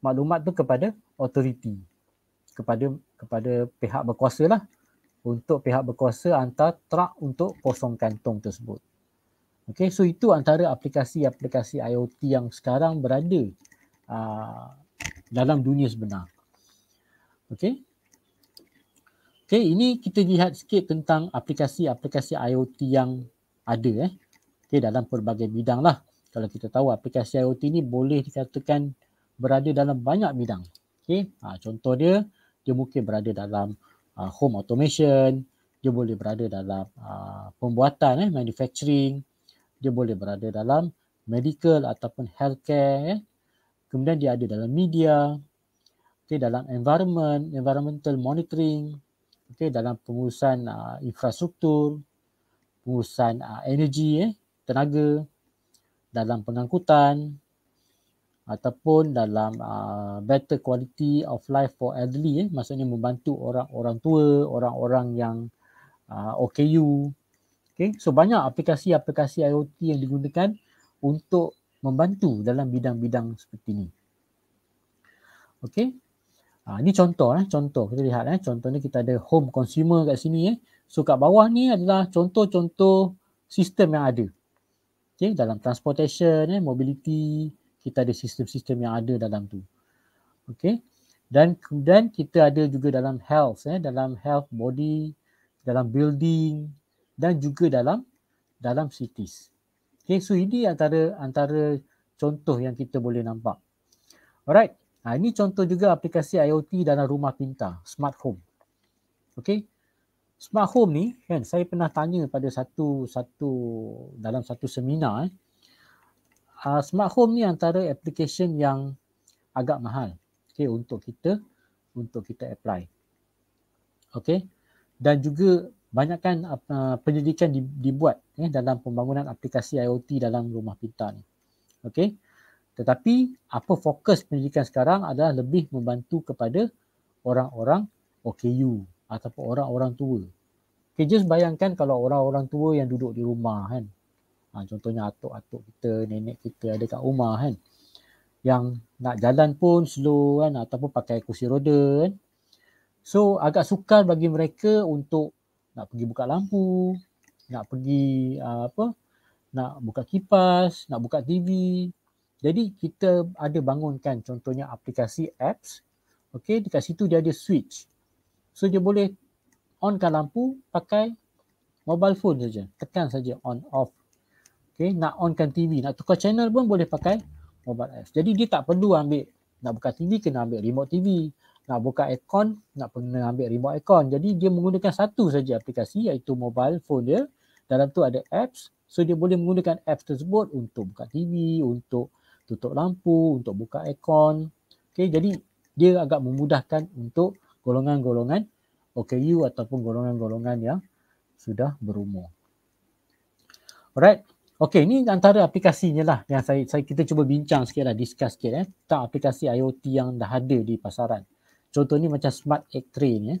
maklumat tu kepada authority kepada kepada pihak berkuasa lah untuk pihak berkuasa hantar truck untuk kosong kantong tersebut. Okay, so itu antara aplikasi-aplikasi IoT yang sekarang berada uh, dalam dunia sebenar. Okay. Okay, ini kita lihat sikit tentang aplikasi-aplikasi IoT yang ada eh. Okay, dalam pelbagai bidang lah. Kalau kita tahu aplikasi IoT ini boleh dikatakan berada dalam banyak bidang. Okay, ha, ah, contoh dia, dia mungkin berada dalam uh, home automation, dia boleh berada dalam uh, pembuatan eh manufacturing, dia boleh berada dalam medical ataupun healthcare eh. Kemudian dia ada dalam media, okay, dalam environment, environmental monitoring, okay, dalam pengurusan uh, infrastruktur, pengurusan uh, energi, eh, tenaga, dalam pengangkutan, ataupun dalam uh, better quality of life for elderly eh maksudnya membantu orang-orang tua, orang-orang yang uh, OKU. Okay. So banyak aplikasi-aplikasi IoT yang digunakan untuk membantu dalam bidang-bidang seperti ini. Okey. Ha, uh, ini contoh eh, contoh kita lihat eh. ni kita ada home consumer kat sini eh. So kat bawah ni adalah contoh-contoh sistem yang ada. Okey, dalam transportation eh, mobility, kita ada sistem-sistem yang ada dalam tu. Okay. Dan kemudian kita ada juga dalam health, eh, dalam health body, dalam building dan juga dalam dalam cities. Okay, so ini antara antara contoh yang kita boleh nampak. Alright, ha, ini contoh juga aplikasi IoT dalam rumah pintar, smart home. Okay, smart home ni kan saya pernah tanya pada satu satu dalam satu seminar eh, uh, smart home ni antara application yang agak mahal okay, untuk kita untuk kita apply. Okay. Dan juga banyakkan uh, ah, penyelidikan dibuat eh, dalam pembangunan aplikasi IoT dalam rumah pintar ni. Okay. Tetapi apa fokus penyelidikan sekarang adalah lebih membantu kepada orang-orang OKU ataupun orang-orang tua. Okay, just bayangkan kalau orang-orang tua yang duduk di rumah kan, ha, contohnya atuk-atuk kita, nenek kita ada kat rumah kan. Yang nak jalan pun slow kan ataupun pakai kursi roda kan. So agak sukar bagi mereka untuk nak pergi buka lampu, nak pergi ah, apa, nak buka kipas, nak buka TV. Jadi kita ada bangunkan contohnya aplikasi apps. Okay, dekat situ dia ada switch. So dia boleh onkan lampu pakai mobile phone saja. Tekan saja on off okay, nak onkan TV, nak tukar channel pun boleh pakai mobile apps. Jadi dia tak perlu ambil nak buka TV kena ambil remote TV, nak buka aircon nak kena ambil remote aircon. Jadi dia menggunakan satu saja aplikasi iaitu mobile phone dia. Dalam tu ada apps. So dia boleh menggunakan apps tersebut untuk buka TV, untuk tutup lampu, untuk buka aircon. Okay, jadi dia agak memudahkan untuk golongan-golongan OKU ataupun golongan-golongan yang sudah berumur. Alright, Okey, ni antara aplikasinya lah yang saya, saya kita cuba bincang sikit lah, discuss sikit eh. Tentang aplikasi IoT yang dah ada di pasaran. Contoh ni macam Smart Egg Tray ni eh.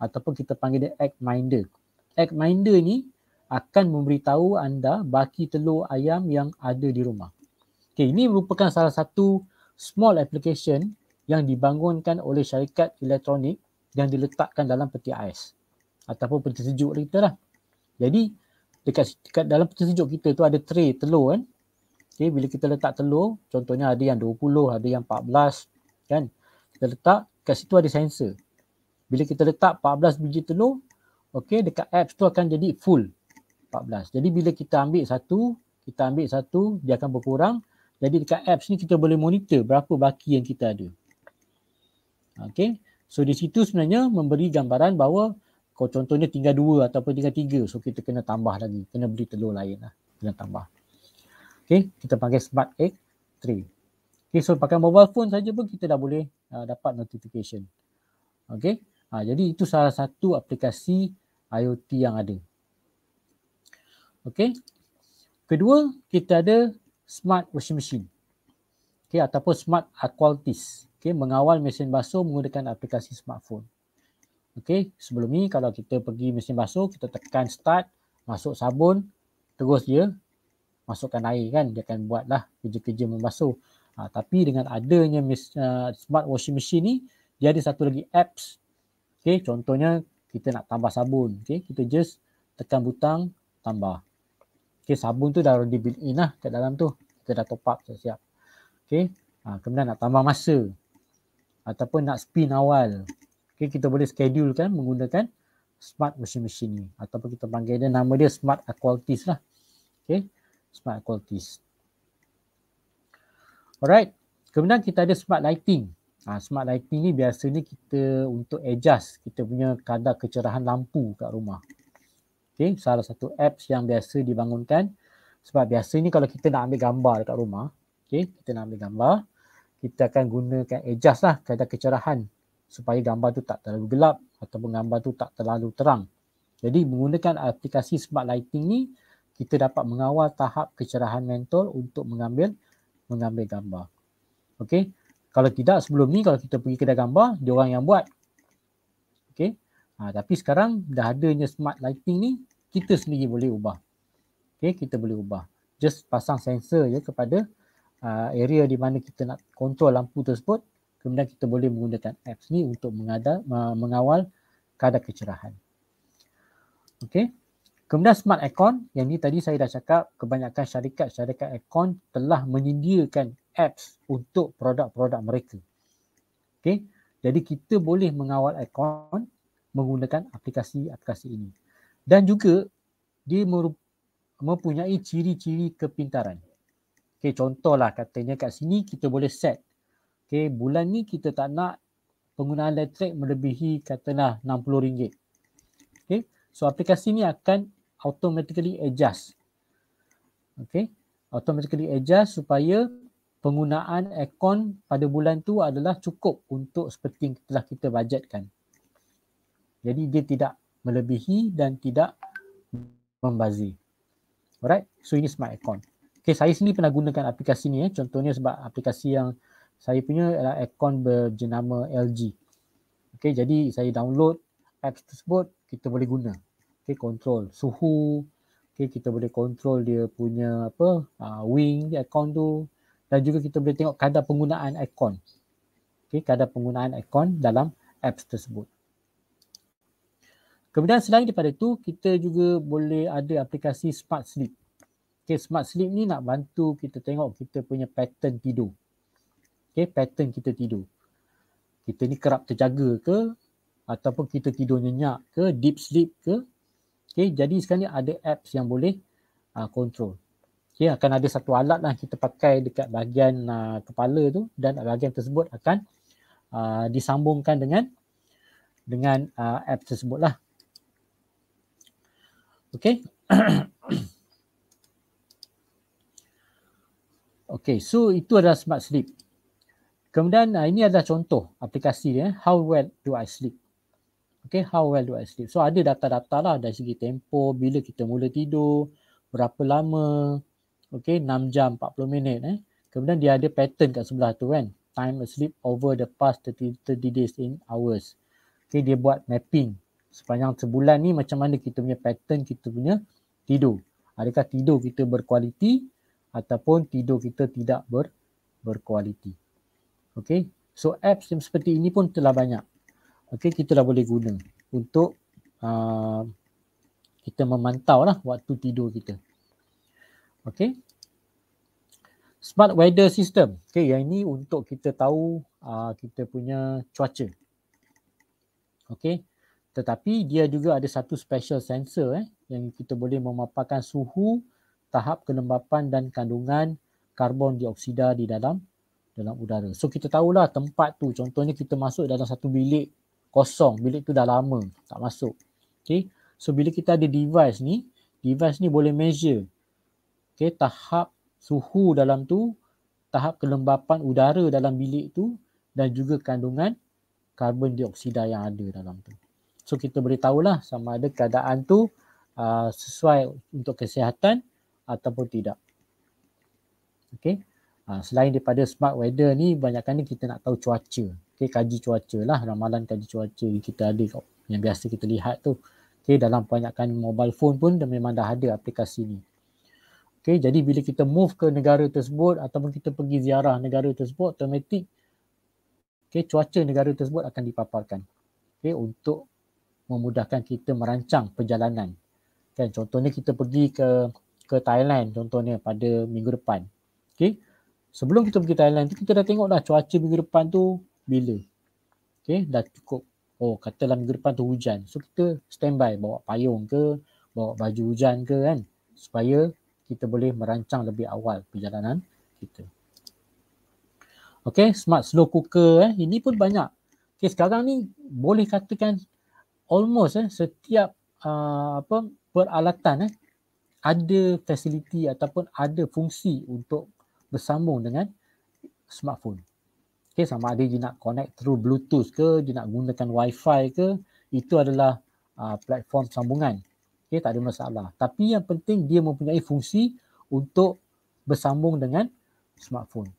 Ataupun kita panggil dia Egg Minder. Egg Minder ni akan memberitahu anda baki telur ayam yang ada di rumah. Okey, ini merupakan salah satu small application yang dibangunkan oleh syarikat elektronik yang diletakkan dalam peti ais ataupun peti sejuk lah kita lah. Jadi, dekat, dekat dalam peti sejuk kita tu ada tray telur kan. Okay, bila kita letak telur, contohnya ada yang 20, ada yang 14 kan. Kita letak, kat situ ada sensor. Bila kita letak 14 biji telur, okay, dekat apps tu akan jadi full 14. Jadi bila kita ambil satu, kita ambil satu, dia akan berkurang. Jadi dekat apps ni kita boleh monitor berapa baki yang kita ada. Okay, so di situ sebenarnya memberi gambaran bahawa kau contohnya tinggal dua ataupun tinggal tiga so kita kena tambah lagi kena beli telur lain lah kena tambah ok kita pakai smart egg tray ok so pakai mobile phone saja pun kita dah boleh uh, dapat notification ok uh, jadi itu salah satu aplikasi IOT yang ada ok kedua kita ada smart washing machine ok ataupun smart aqualtis ok mengawal mesin basuh menggunakan aplikasi smartphone Okey, sebelum ni kalau kita pergi mesin basuh, kita tekan start, masuk sabun, terus dia masukkan air kan, dia akan buatlah kerja-kerja membasuh. Ha, tapi dengan adanya mes, uh, smart washing machine ni, dia ada satu lagi apps. Okey, contohnya kita nak tambah sabun. Okey, kita just tekan butang tambah. Okey, sabun tu dah ready built in lah kat dalam tu. Kita dah top up siap-siap. Okey, ha, kemudian nak tambah masa ataupun nak spin awal okay, kita boleh schedule kan menggunakan smart machine machine ni ataupun kita panggil dia nama dia smart aqualities lah okay smart aqualities alright kemudian kita ada smart lighting ha, smart lighting ni biasanya kita untuk adjust kita punya kadar kecerahan lampu kat rumah okay salah satu apps yang biasa dibangunkan sebab biasa ni kalau kita nak ambil gambar dekat rumah okay kita nak ambil gambar kita akan gunakan adjust lah kadar kecerahan supaya gambar tu tak terlalu gelap ataupun gambar tu tak terlalu terang. Jadi menggunakan aplikasi smart lighting ni kita dapat mengawal tahap kecerahan mentol untuk mengambil mengambil gambar. Okey. Kalau tidak sebelum ni kalau kita pergi kedai gambar, dia orang yang buat. Okey. Ha, tapi sekarang dah adanya smart lighting ni, kita sendiri boleh ubah. Okey, kita boleh ubah. Just pasang sensor je kepada uh, area di mana kita nak kontrol lampu tersebut kemudian kita boleh menggunakan apps ni untuk mengada, mengawal kadar kecerahan. Okey. Kemudian smart icon, yang ni tadi saya dah cakap kebanyakan syarikat-syarikat icon telah menyediakan apps untuk produk-produk mereka. Okey. Jadi kita boleh mengawal icon menggunakan aplikasi-aplikasi ini. Dan juga dia mempunyai ciri-ciri kepintaran. Okey contohlah katanya kat sini kita boleh set Okay, bulan ni kita tak nak penggunaan elektrik melebihi katalah RM60. Okay, so aplikasi ni akan automatically adjust. Okay, automatically adjust supaya penggunaan aircon pada bulan tu adalah cukup untuk seperti yang telah kita bajetkan. Jadi dia tidak melebihi dan tidak membazir. Alright, so ini smart aircon. Okay, saya sendiri pernah gunakan aplikasi ni eh. Contohnya sebab aplikasi yang saya punya adalah aircon berjenama LG. Okey, jadi saya download apps tersebut, kita boleh guna. Okey, control suhu. Okey, kita boleh control dia punya apa, uh, wing aircon tu. Dan juga kita boleh tengok kadar penggunaan aircon. Okey, kadar penggunaan aircon dalam apps tersebut. Kemudian selain daripada itu, kita juga boleh ada aplikasi Smart Sleep. Okey, Smart Sleep ni nak bantu kita tengok kita punya pattern tidur okay, pattern kita tidur. Kita ni kerap terjaga ke ataupun kita tidur nyenyak ke, deep sleep ke. Okay, jadi sekarang ni ada apps yang boleh uh, control. Okay, akan ada satu alat lah kita pakai dekat bahagian uh, kepala tu dan bahagian tersebut akan uh, disambungkan dengan dengan uh, app tersebut lah. Okay. okay, so itu adalah smart sleep. Kemudian uh, ini adalah contoh aplikasi dia. Eh, how well do I sleep? Okay, how well do I sleep? So ada data-data lah dari segi tempo, bila kita mula tidur, berapa lama. Okay, 6 jam 40 minit eh. Kemudian dia ada pattern kat sebelah tu kan. Time asleep over the past 30, 30 days in hours. Okay, dia buat mapping. Sepanjang sebulan ni macam mana kita punya pattern, kita punya tidur. Adakah tidur kita berkualiti ataupun tidur kita tidak ber berkualiti. Okay. So apps yang seperti ini pun telah banyak. Okay. Kita dah boleh guna untuk uh, kita memantau lah waktu tidur kita. Okay. Smart weather system. Okay. Yang ini untuk kita tahu uh, kita punya cuaca. Okay. Tetapi dia juga ada satu special sensor eh, yang kita boleh memaparkan suhu, tahap kelembapan dan kandungan karbon dioksida di dalam dalam udara. So kita tahulah tempat tu contohnya kita masuk dalam satu bilik kosong, bilik tu dah lama tak masuk. Okay. So bila kita ada device ni, device ni boleh measure okay, tahap suhu dalam tu, tahap kelembapan udara dalam bilik tu dan juga kandungan karbon dioksida yang ada dalam tu. So kita boleh tahulah sama ada keadaan tu uh, sesuai untuk kesihatan ataupun tidak. Okay. Ha, selain daripada smart weather ni, banyakkan ni kita nak tahu cuaca. Okay, kaji cuaca lah, ramalan kaji cuaca yang kita ada yang biasa kita lihat tu. Okay, dalam banyakkan mobile phone pun dah memang dah ada aplikasi ni. Okay, jadi bila kita move ke negara tersebut ataupun kita pergi ziarah negara tersebut, automatik okay, cuaca negara tersebut akan dipaparkan. Okay, untuk memudahkan kita merancang perjalanan. Kan, contohnya kita pergi ke ke Thailand contohnya pada minggu depan. Okay, sebelum kita pergi Thailand tu kita dah tengok dah cuaca minggu depan tu bila. Okay dah cukup. Oh katalah minggu depan tu hujan. So kita standby bawa payung ke, bawa baju hujan ke kan. Supaya kita boleh merancang lebih awal perjalanan kita. Okay smart slow cooker eh. Ini pun banyak. Okay sekarang ni boleh katakan almost eh setiap uh, apa peralatan eh ada fasiliti ataupun ada fungsi untuk bersambung dengan smartphone. Okay, sama ada dia nak connect through Bluetooth ke, dia nak gunakan WiFi ke, itu adalah uh, platform sambungan. Okay, tak ada masalah. Tapi yang penting dia mempunyai fungsi untuk bersambung dengan smartphone.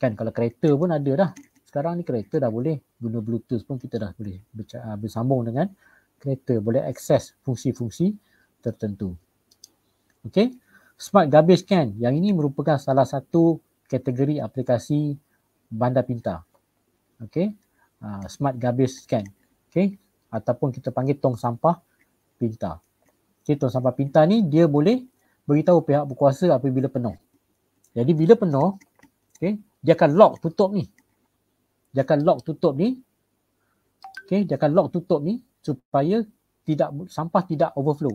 Kan kalau kereta pun ada dah. Sekarang ni kereta dah boleh guna Bluetooth pun kita dah boleh ah, bersambung dengan kereta. Boleh akses fungsi-fungsi tertentu. Okay. Smart Garbage Can yang ini merupakan salah satu kategori aplikasi bandar pintar. Okay. Uh, ah, Smart Garbage Can. Okay. Ataupun kita panggil tong sampah pintar. Okay, tong sampah pintar ni dia boleh beritahu pihak berkuasa apabila penuh. Jadi bila penuh, okay, dia akan lock tutup ni. Dia akan lock tutup ni. Okay, dia akan lock tutup ni supaya tidak sampah tidak overflow.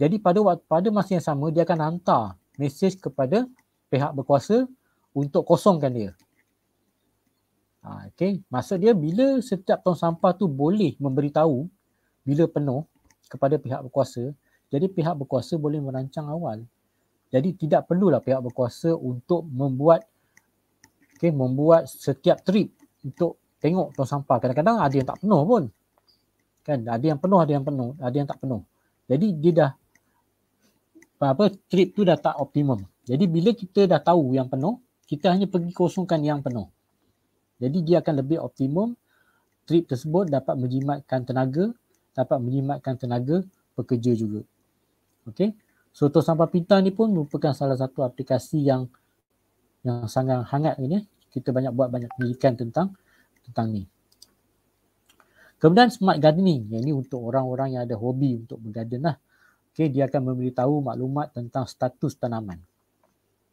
Jadi pada pada masa yang sama dia akan hantar mesej kepada pihak berkuasa untuk kosongkan dia. Ha, okay. Maksud dia bila setiap tong sampah tu boleh memberitahu bila penuh kepada pihak berkuasa, jadi pihak berkuasa boleh merancang awal. Jadi tidak perlulah pihak berkuasa untuk membuat okay, membuat setiap trip untuk tengok tong sampah. Kadang-kadang ada yang tak penuh pun. Kan? Ada yang penuh, ada yang penuh, ada yang tak penuh. Jadi dia dah apa trip tu dah tak optimum. Jadi bila kita dah tahu yang penuh, kita hanya pergi kosongkan yang penuh. Jadi dia akan lebih optimum trip tersebut dapat menjimatkan tenaga, dapat menjimatkan tenaga pekerja juga. Okey. So tong sampah pita ni pun merupakan salah satu aplikasi yang yang sangat hangat ini. Kita banyak buat banyak penyelidikan tentang tentang ni. Kemudian smart gardening. Yang ni untuk orang-orang yang ada hobi untuk bergarden lah okay, dia akan memberitahu maklumat tentang status tanaman.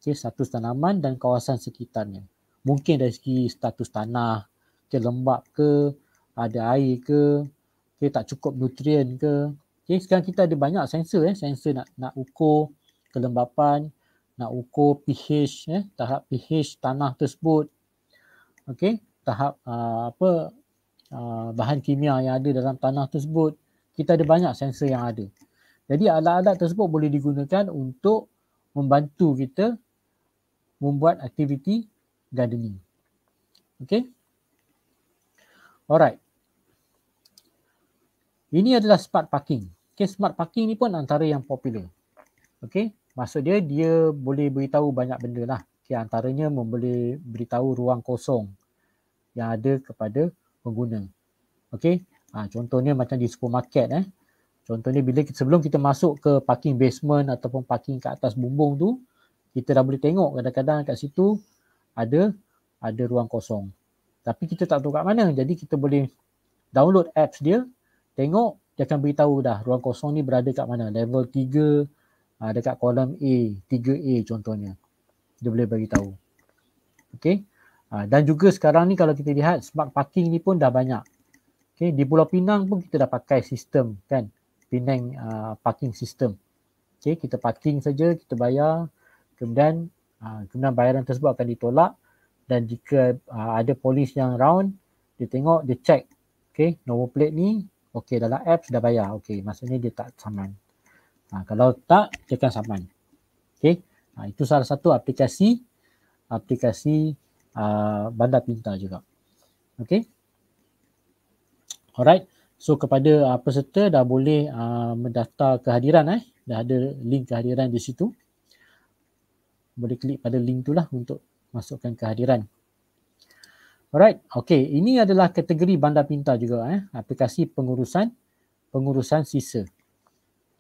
Okay, status tanaman dan kawasan sekitarnya. Mungkin dari segi status tanah, okay, lembap ke, ada air ke, okay, tak cukup nutrien ke. Okay, sekarang kita ada banyak sensor, eh, sensor nak, nak ukur kelembapan, nak ukur pH, eh, tahap pH tanah tersebut. Okay, tahap uh, apa uh, bahan kimia yang ada dalam tanah tersebut. Kita ada banyak sensor yang ada. Jadi alat-alat tersebut boleh digunakan untuk membantu kita membuat aktiviti gardening. Okay. Alright. Ini adalah smart parking. Okay, smart parking ni pun antara yang popular. Okay. Maksud dia, dia boleh beritahu banyak benda lah. Okay, antaranya boleh beritahu ruang kosong yang ada kepada pengguna. Okay. Ha, contohnya macam di supermarket eh. Contohnya bila kita, sebelum kita masuk ke parking basement ataupun parking kat atas bumbung tu kita dah boleh tengok kadang-kadang kat situ ada ada ruang kosong. Tapi kita tak tahu kat mana. Jadi kita boleh download apps dia, tengok dia akan beritahu dah ruang kosong ni berada kat mana. Level 3 ah, dekat kolam A, 3A contohnya. Dia boleh beritahu. Okay. Ah, dan juga sekarang ni kalau kita lihat smart parking ni pun dah banyak. Okay. Di Pulau Pinang pun kita dah pakai sistem kan. Penang uh, parking system. Okay, kita parking saja, kita bayar, kemudian uh, kemudian bayaran tersebut akan ditolak dan jika uh, ada polis yang round, dia tengok, dia check. Okay, nombor plate ni, okay dalam app sudah bayar. Okay, maksudnya dia tak saman. Uh, kalau tak, dia akan saman. Okay, uh, itu salah satu aplikasi aplikasi uh, bandar pintar juga. Okay. Alright. So kepada uh, peserta dah boleh uh, mendaftar kehadiran eh. Dah ada link kehadiran di situ. Boleh klik pada link tu lah untuk masukkan kehadiran. Alright, okay. Ini adalah kategori bandar pintar juga eh. Aplikasi pengurusan, pengurusan sisa.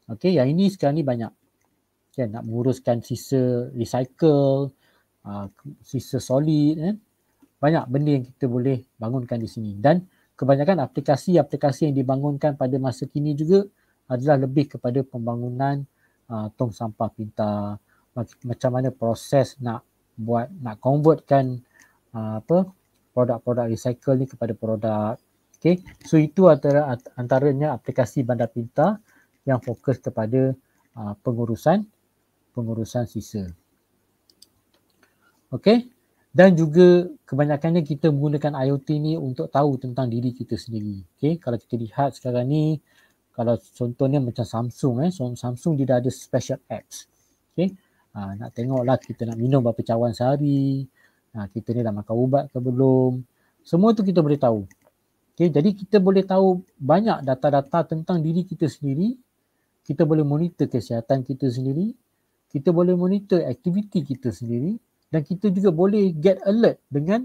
Okay, yang ini sekarang ni banyak. Okay, nak menguruskan sisa recycle, uh, sisa solid eh. Banyak benda yang kita boleh bangunkan di sini. Dan kebanyakan aplikasi-aplikasi yang dibangunkan pada masa kini juga adalah lebih kepada pembangunan uh, tong sampah pintar macam mana proses nak buat nak convertkan uh, apa produk-produk recycle ni kepada produk okey so itu antara antaranya aplikasi bandar pintar yang fokus kepada uh, pengurusan pengurusan sisa okey dan juga kebanyakannya kita menggunakan IoT ni untuk tahu tentang diri kita sendiri. Okay, kalau kita lihat sekarang ni, kalau contohnya macam Samsung, eh, Samsung dia dah ada special apps. Okay, ha, nak tengoklah kita nak minum berapa cawan sehari, ha, kita ni dah makan ubat ke belum. Semua tu kita boleh tahu. Okay, jadi kita boleh tahu banyak data-data tentang diri kita sendiri. Kita boleh monitor kesihatan kita sendiri. Kita boleh monitor aktiviti kita sendiri dan kita juga boleh get alert dengan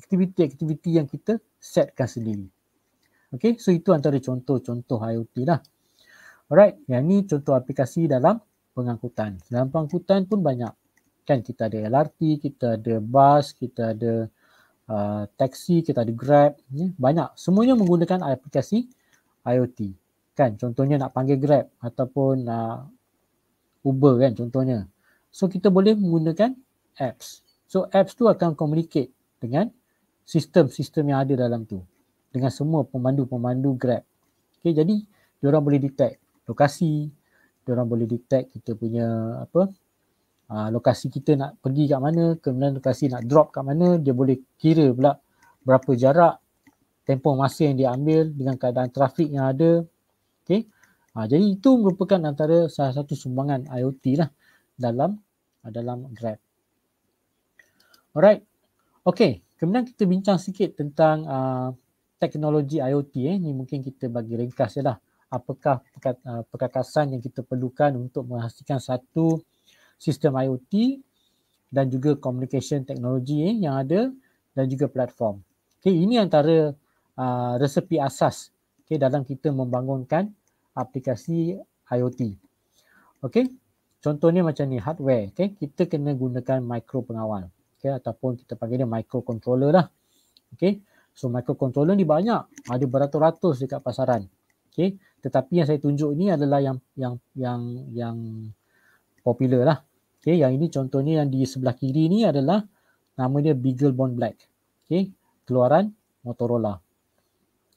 aktiviti-aktiviti yang kita setkan sendiri. Okay, so itu antara contoh-contoh IoT lah. Alright, yang ni contoh aplikasi dalam pengangkutan. Dalam pengangkutan pun banyak. Kan kita ada LRT, kita ada bus, kita ada uh, taksi, kita ada grab. Ya? Banyak. Semuanya menggunakan aplikasi IoT. Kan contohnya nak panggil grab ataupun uh, Uber kan contohnya. So kita boleh menggunakan apps. So apps tu akan communicate dengan sistem-sistem yang ada dalam tu. Dengan semua pemandu-pemandu Grab. Okay, jadi diorang boleh detect lokasi, diorang boleh detect kita punya apa aa, ah, lokasi kita nak pergi kat mana, kemudian lokasi nak drop kat mana, dia boleh kira pula berapa jarak, tempoh masa yang diambil dengan keadaan trafik yang ada. Okay. Ha, jadi itu merupakan antara salah satu sumbangan IoT lah dalam dalam Grab. Alright. Okay. Kemudian kita bincang sikit tentang uh, teknologi IoT. Eh. Ini mungkin kita bagi ringkas je lah. Apakah uh, perkakasan yang kita perlukan untuk menghasilkan satu sistem IoT dan juga communication teknologi eh, yang ada dan juga platform. Okay, ini antara uh, resepi asas okay, dalam kita membangunkan aplikasi IoT. Okay, contohnya macam ni, hardware. Okay, kita kena gunakan mikro pengawal okay, ataupun kita panggil dia microcontroller lah. Okay. So microcontroller ni banyak, ada beratus-ratus dekat pasaran. Okay. Tetapi yang saya tunjuk ni adalah yang yang yang yang popular lah. Okay. Yang ini contohnya yang di sebelah kiri ni adalah nama dia BeagleBone Black. Okay. Keluaran Motorola.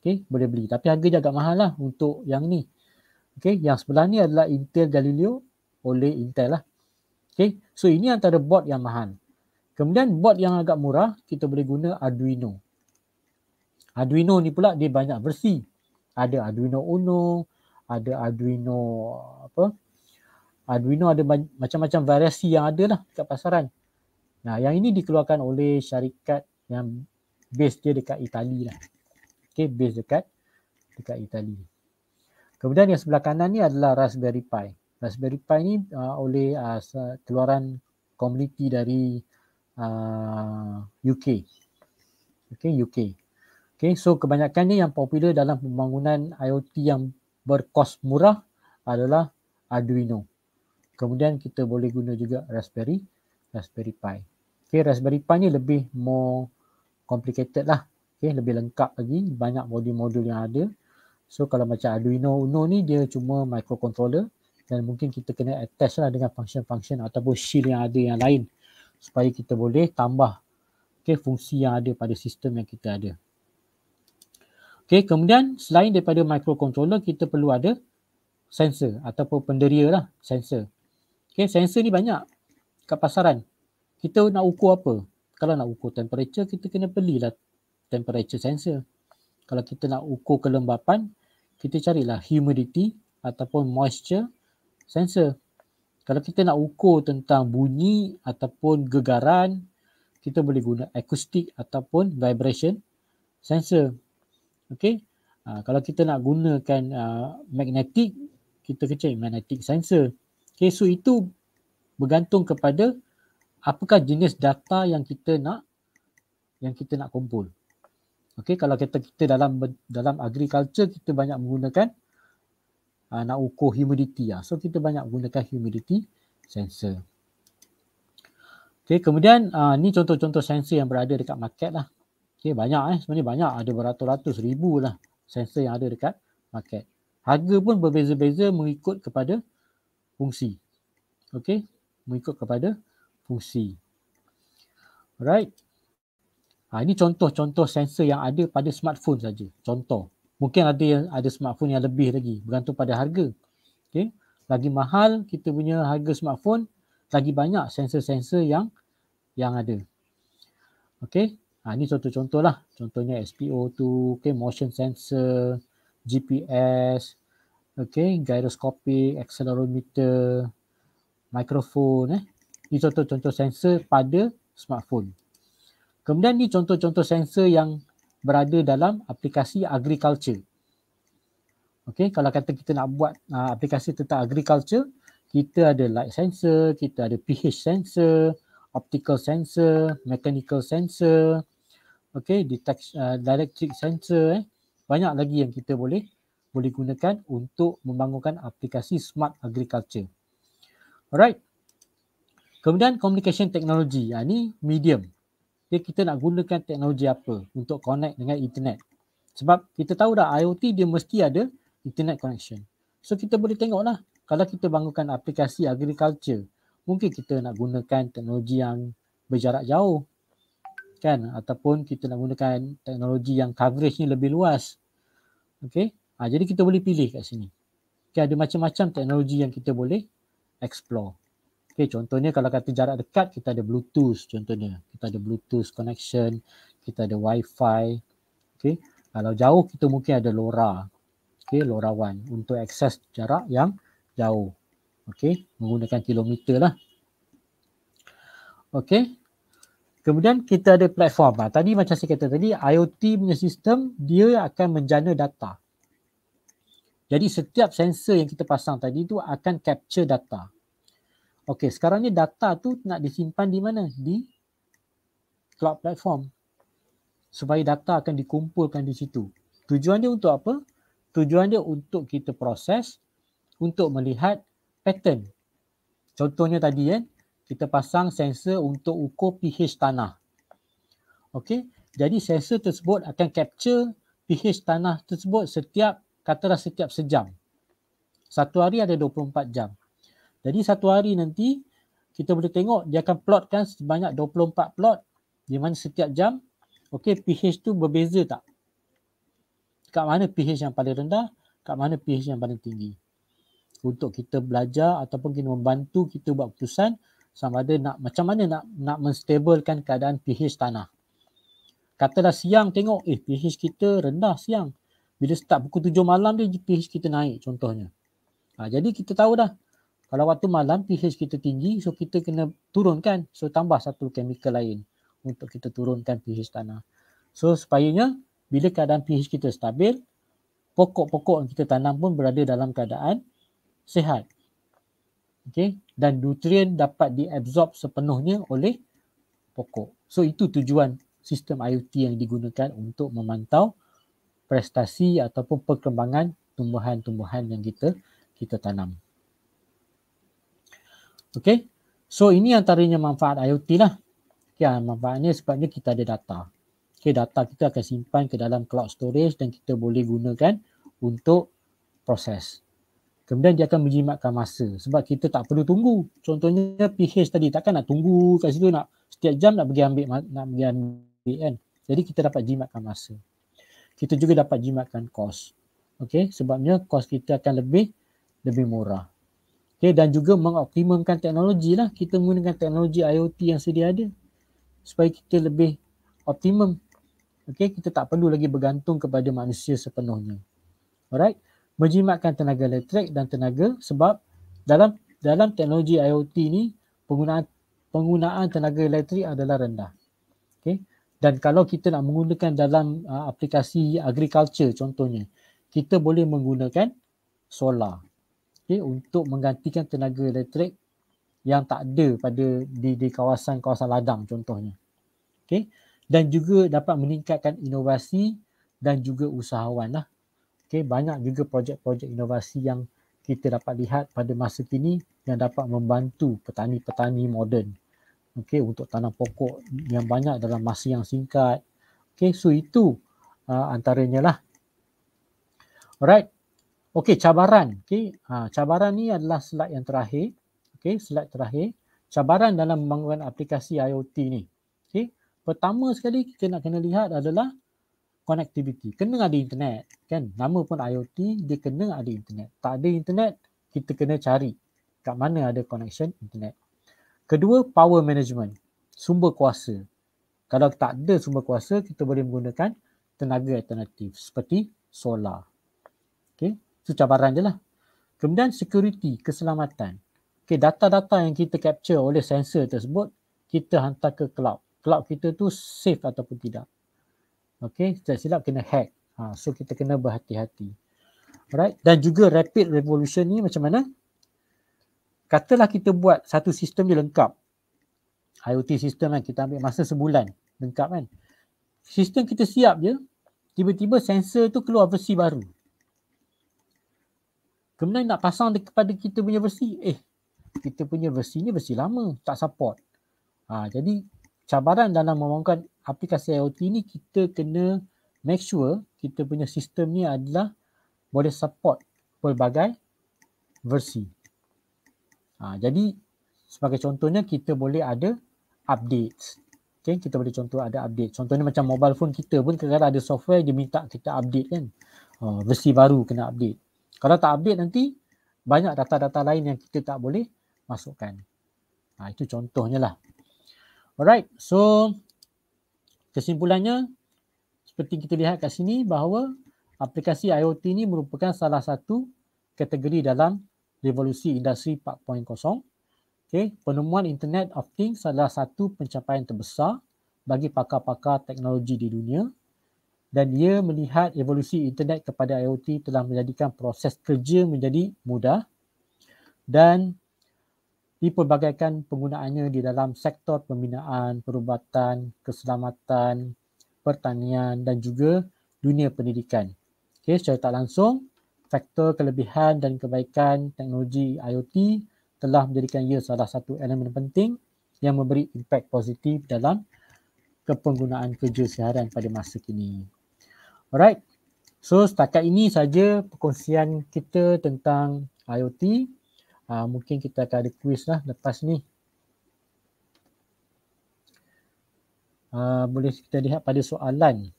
Okay. Boleh beli. Tapi harga dia agak mahal lah untuk yang ni. Okay. Yang sebelah ni adalah Intel Galileo oleh Intel lah. Okay. So ini antara board yang mahal. Kemudian board yang agak murah, kita boleh guna Arduino. Arduino ni pula dia banyak versi. Ada Arduino Uno, ada Arduino apa? Arduino ada macam-macam variasi yang ada lah dekat pasaran. Nah, yang ini dikeluarkan oleh syarikat yang base dia dekat Itali lah. Okay, base dekat dekat Itali. Kemudian yang sebelah kanan ni adalah Raspberry Pi. Raspberry Pi ni uh, oleh uh, keluaran komuniti dari uh, ah, UK. Okay, UK. Okay, so kebanyakannya yang popular dalam pembangunan IoT yang berkos murah adalah Arduino. Kemudian kita boleh guna juga Raspberry, Raspberry Pi. Okay, Raspberry Pi ni lebih more complicated lah. Okay, lebih lengkap lagi. Banyak modul-modul yang ada. So kalau macam Arduino Uno ni dia cuma microcontroller dan mungkin kita kena attach lah dengan function-function ataupun shield yang ada yang lain supaya kita boleh tambah okay, fungsi yang ada pada sistem yang kita ada. Okay, kemudian selain daripada microcontroller, kita perlu ada sensor ataupun penderia lah sensor. Okay, sensor ni banyak kat pasaran. Kita nak ukur apa? Kalau nak ukur temperature, kita kena belilah temperature sensor. Kalau kita nak ukur kelembapan, kita carilah humidity ataupun moisture sensor kalau kita nak ukur tentang bunyi ataupun gegaran kita boleh guna akustik ataupun vibration sensor okey uh, ha, kalau kita nak gunakan uh, ha, magnetik kita kena magnetic sensor okey so itu bergantung kepada apakah jenis data yang kita nak yang kita nak kumpul okey kalau kita kita dalam dalam agriculture kita banyak menggunakan uh, nak ukur humidity lah. So kita banyak gunakan humidity sensor. Okay, kemudian uh, ni contoh-contoh sensor yang berada dekat market lah. Okay, banyak eh. Sebenarnya banyak. Ada beratus-ratus ribu lah sensor yang ada dekat market. Harga pun berbeza-beza mengikut kepada fungsi. Okay, mengikut kepada fungsi. Alright. Ha, ah, ini contoh-contoh sensor yang ada pada smartphone saja. Contoh mungkin ada yang ada smartphone yang lebih lagi bergantung pada harga Okay, lagi mahal kita punya harga smartphone lagi banyak sensor-sensor yang yang ada okey ha ni contoh-contohlah contohnya SPO2 okey motion sensor GPS okey gyroscope, accelerometer microphone eh ni contoh-contoh sensor pada smartphone kemudian ni contoh-contoh sensor yang berada dalam aplikasi agriculture. Okey, kalau kata kita nak buat uh, aplikasi tentang agriculture, kita ada light sensor, kita ada pH sensor, optical sensor, mechanical sensor, okey, detect uh, ah, electric sensor eh. Banyak lagi yang kita boleh boleh gunakan untuk membangunkan aplikasi smart agriculture. Alright. Kemudian communication technology. Ini ah, medium dia kita nak gunakan teknologi apa untuk connect dengan internet. Sebab kita tahu dah IoT dia mesti ada internet connection. So kita boleh tengoklah kalau kita bangunkan aplikasi agriculture, mungkin kita nak gunakan teknologi yang berjarak jauh. Kan? Ataupun kita nak gunakan teknologi yang coveragenya lebih luas. Okay? Ha, jadi kita boleh pilih kat sini. Okay, ada macam-macam teknologi yang kita boleh explore. Okay, contohnya kalau kata jarak dekat kita ada bluetooth contohnya kita ada bluetooth connection kita ada wifi okay. kalau jauh kita mungkin ada LoRa okay, LoRa One untuk akses jarak yang jauh okay, menggunakan kilometer lah okay. kemudian kita ada platform lah. tadi macam saya kata tadi IOT punya sistem dia akan menjana data jadi setiap sensor yang kita pasang tadi tu akan capture data Okey, sekarang ni data tu nak disimpan di mana? Di cloud platform. Supaya data akan dikumpulkan di situ. Tujuan dia untuk apa? Tujuan dia untuk kita proses untuk melihat pattern. Contohnya tadi kan, kita pasang sensor untuk ukur pH tanah. Okey, jadi sensor tersebut akan capture pH tanah tersebut setiap katalah setiap sejam. Satu hari ada 24 jam. Jadi satu hari nanti kita boleh tengok dia akan plotkan sebanyak 24 plot di mana setiap jam okey pH tu berbeza tak? Kat mana pH yang paling rendah, kat mana pH yang paling tinggi. Untuk kita belajar ataupun kita membantu kita buat keputusan sama ada nak macam mana nak nak menstabilkan keadaan pH tanah. Katalah siang tengok eh pH kita rendah siang. Bila start pukul 7 malam dia pH kita naik contohnya. Ha, jadi kita tahu dah kalau waktu malam pH kita tinggi, so kita kena turunkan. So tambah satu kimia lain untuk kita turunkan pH tanah. So supaya nya bila keadaan pH kita stabil, pokok-pokok yang kita tanam pun berada dalam keadaan sehat, Okay? Dan nutrien dapat diabsorb sepenuhnya oleh pokok. So itu tujuan sistem IoT yang digunakan untuk memantau prestasi ataupun perkembangan tumbuhan-tumbuhan yang kita kita tanam. Okay. So ini antaranya manfaat IoT lah. Okay, ah, manfaatnya sebabnya kita ada data. Okay, data kita akan simpan ke dalam cloud storage dan kita boleh gunakan untuk proses. Kemudian dia akan menjimatkan masa sebab kita tak perlu tunggu. Contohnya pH tadi takkan nak tunggu kat situ nak setiap jam nak pergi ambil nak pergi ambil kan. Jadi kita dapat jimatkan masa. Kita juga dapat jimatkan kos. Okay, sebabnya kos kita akan lebih lebih murah okay, eh, dan juga mengoptimumkan teknologi lah. Kita menggunakan teknologi IoT yang sedia ada supaya kita lebih optimum. Okay, kita tak perlu lagi bergantung kepada manusia sepenuhnya. Alright, menjimatkan tenaga elektrik dan tenaga sebab dalam dalam teknologi IoT ni penggunaan penggunaan tenaga elektrik adalah rendah. Okay. Dan kalau kita nak menggunakan dalam uh, aplikasi agriculture contohnya, kita boleh menggunakan solar okay, untuk menggantikan tenaga elektrik yang tak ada pada di di kawasan-kawasan ladang contohnya. Okay. Dan juga dapat meningkatkan inovasi dan juga usahawan. Lah. Okay. Banyak juga projek-projek inovasi yang kita dapat lihat pada masa kini yang dapat membantu petani-petani moden okay, untuk tanam pokok yang banyak dalam masa yang singkat. Okay, so itu uh, antaranya lah. Alright, Okey, cabaran. Okey, ha, cabaran ni adalah slide yang terakhir. Okey, slide terakhir. Cabaran dalam pembangunan aplikasi IoT ni. Okey, pertama sekali kita nak kena lihat adalah connectivity. Kena ada internet, kan? Nama pun IoT, dia kena ada internet. Tak ada internet, kita kena cari kat mana ada connection internet. Kedua, power management. Sumber kuasa. Kalau tak ada sumber kuasa, kita boleh menggunakan tenaga alternatif seperti solar. Okey, itu cabaran je lah. Kemudian security, keselamatan. Okay, data-data yang kita capture oleh sensor tersebut, kita hantar ke cloud. Cloud kita tu safe ataupun tidak. Okay, setiap silap kena hack. Ha, so kita kena berhati-hati. Alright, dan juga rapid revolution ni macam mana? Katalah kita buat satu sistem je lengkap. IoT sistem kan, kita ambil masa sebulan lengkap kan. Sistem kita siap je, tiba-tiba sensor tu keluar versi baru. Kemudian nak pasang kepada kita punya versi, eh kita punya versi ni versi lama, tak support. Ha, jadi cabaran dalam membangunkan aplikasi IoT ni kita kena make sure kita punya sistem ni adalah boleh support pelbagai versi. Ha, jadi sebagai contohnya kita boleh ada updates. Okay, kita boleh contoh ada update. Contohnya macam mobile phone kita pun kadang-kadang ada software dia minta kita update kan. Ha, versi baru kena update. Kalau tak update nanti banyak data-data lain yang kita tak boleh masukkan. Ha, itu contohnya lah. Alright, so kesimpulannya seperti kita lihat kat sini bahawa aplikasi IoT ini merupakan salah satu kategori dalam revolusi industri 4.0. Okay, penemuan Internet of Things adalah satu pencapaian terbesar bagi pakar-pakar teknologi di dunia dan ia melihat evolusi internet kepada IoT telah menjadikan proses kerja menjadi mudah dan dipelbagaikan penggunaannya di dalam sektor pembinaan, perubatan, keselamatan, pertanian dan juga dunia pendidikan. Okay, secara tak langsung, faktor kelebihan dan kebaikan teknologi IoT telah menjadikan ia salah satu elemen penting yang memberi impak positif dalam kepenggunaan kerja siaran pada masa kini. Alright. So setakat ini saja perkongsian kita tentang IoT. Uh, ah, mungkin kita akan ada quiz lah lepas ni. Uh, boleh kita lihat pada soalan.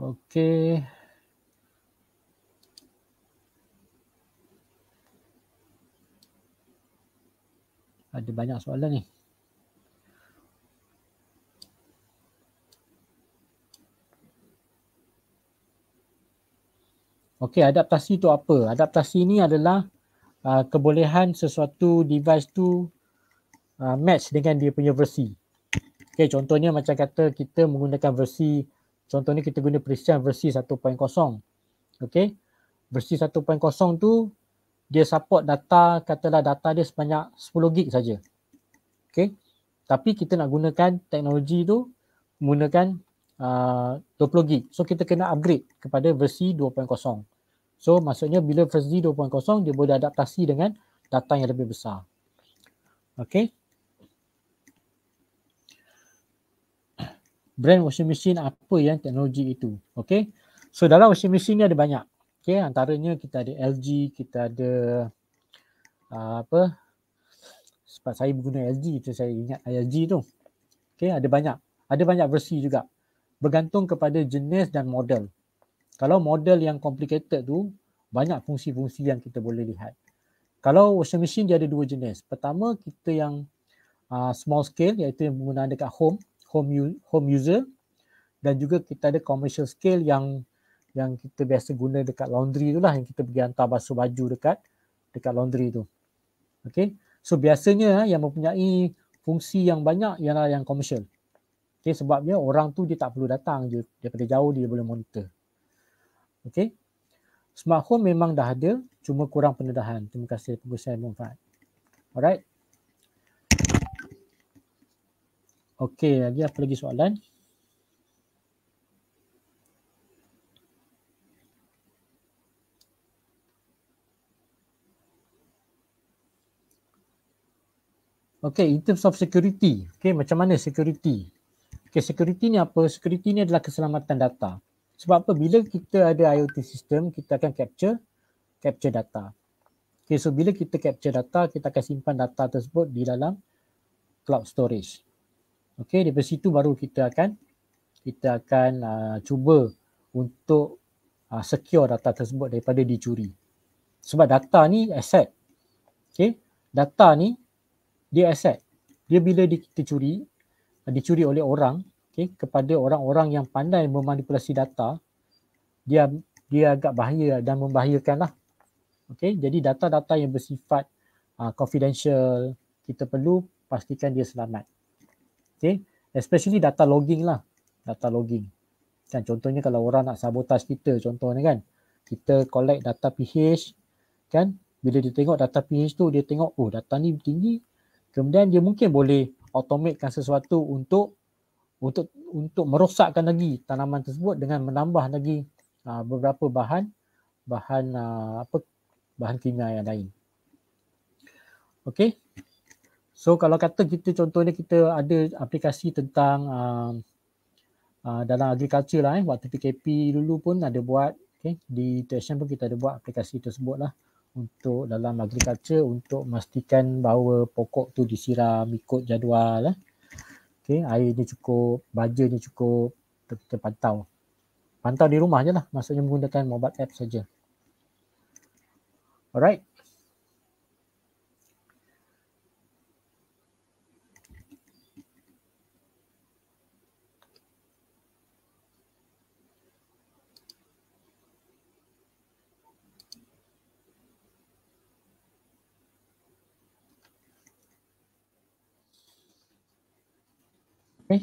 Okay. Ada banyak soalan ni. Okey, adaptasi tu apa? Adaptasi ni adalah uh, kebolehan sesuatu device tu uh, match dengan dia punya versi. Okey, contohnya macam kata kita menggunakan versi contohnya kita guna perisian versi 1.0. Okey. Versi 1.0 tu dia support data katalah data dia sebanyak 10 gig saja. Okey. Tapi kita nak gunakan teknologi tu menggunakan Ah, uh, 20 gig. So kita kena upgrade kepada versi 2.0. So maksudnya bila versi 2.0 dia boleh adaptasi dengan data yang lebih besar. Okay. Brand washing machine apa yang teknologi itu? Okay. So dalam washing machine ni ada banyak. Okay. Antaranya kita ada LG, kita ada uh, apa? Sebab saya guna LG, itu saya ingat LG tu. Okay. Ada banyak. Ada banyak versi juga bergantung kepada jenis dan model. Kalau model yang complicated tu, banyak fungsi-fungsi yang kita boleh lihat. Kalau washing machine dia ada dua jenis. Pertama kita yang uh, small scale iaitu yang menggunakan dekat home, home, home user dan juga kita ada commercial scale yang yang kita biasa guna dekat laundry tu lah yang kita pergi hantar basuh baju dekat dekat laundry tu. Okay. So biasanya yang mempunyai fungsi yang banyak ialah yang commercial. Okay, sebabnya orang tu dia tak perlu datang je. Daripada jauh dia boleh monitor. Okay. Smartphone memang dah ada. Cuma kurang pendedahan. Terima kasih pengusaha yang Alright. Okay, lagi apa lagi soalan? Okay, in terms of security. Okay, macam mana security? Okay, security ni apa? Security ni adalah keselamatan data. Sebab apa? Bila kita ada IoT system, kita akan capture capture data. Okay, so bila kita capture data, kita akan simpan data tersebut di dalam cloud storage. Okay, dari situ baru kita akan kita akan uh, cuba untuk uh, secure data tersebut daripada dicuri. Sebab data ni aset. Okay, data ni dia aset. Dia bila di, kita curi, Ah, dicuri oleh orang okay, kepada orang-orang yang pandai memanipulasi data dia dia agak bahaya dan membahayakanlah okay? jadi data-data yang bersifat uh, confidential kita perlu pastikan dia selamat okay? especially data logging lah data logging kan contohnya kalau orang nak sabotaj kita contohnya kan kita collect data PH kan bila dia tengok data PH tu dia tengok oh data ni tinggi kemudian dia mungkin boleh automatekan sesuatu untuk untuk untuk merosakkan lagi tanaman tersebut dengan menambah lagi uh, beberapa bahan bahan uh, apa bahan kimia yang lain. Okey. So kalau kata kita contohnya kita ada aplikasi tentang uh, uh, dalam agriculture lah eh waktu PKP dulu pun ada buat okey di station pun kita ada buat aplikasi tersebut lah untuk dalam agriculture untuk memastikan bahawa pokok tu disiram ikut jadual eh. Okey, air ni cukup, baja ni cukup, kita pantau. Pantau di rumah je lah, maksudnya menggunakan mobile app saja. Alright, Okay.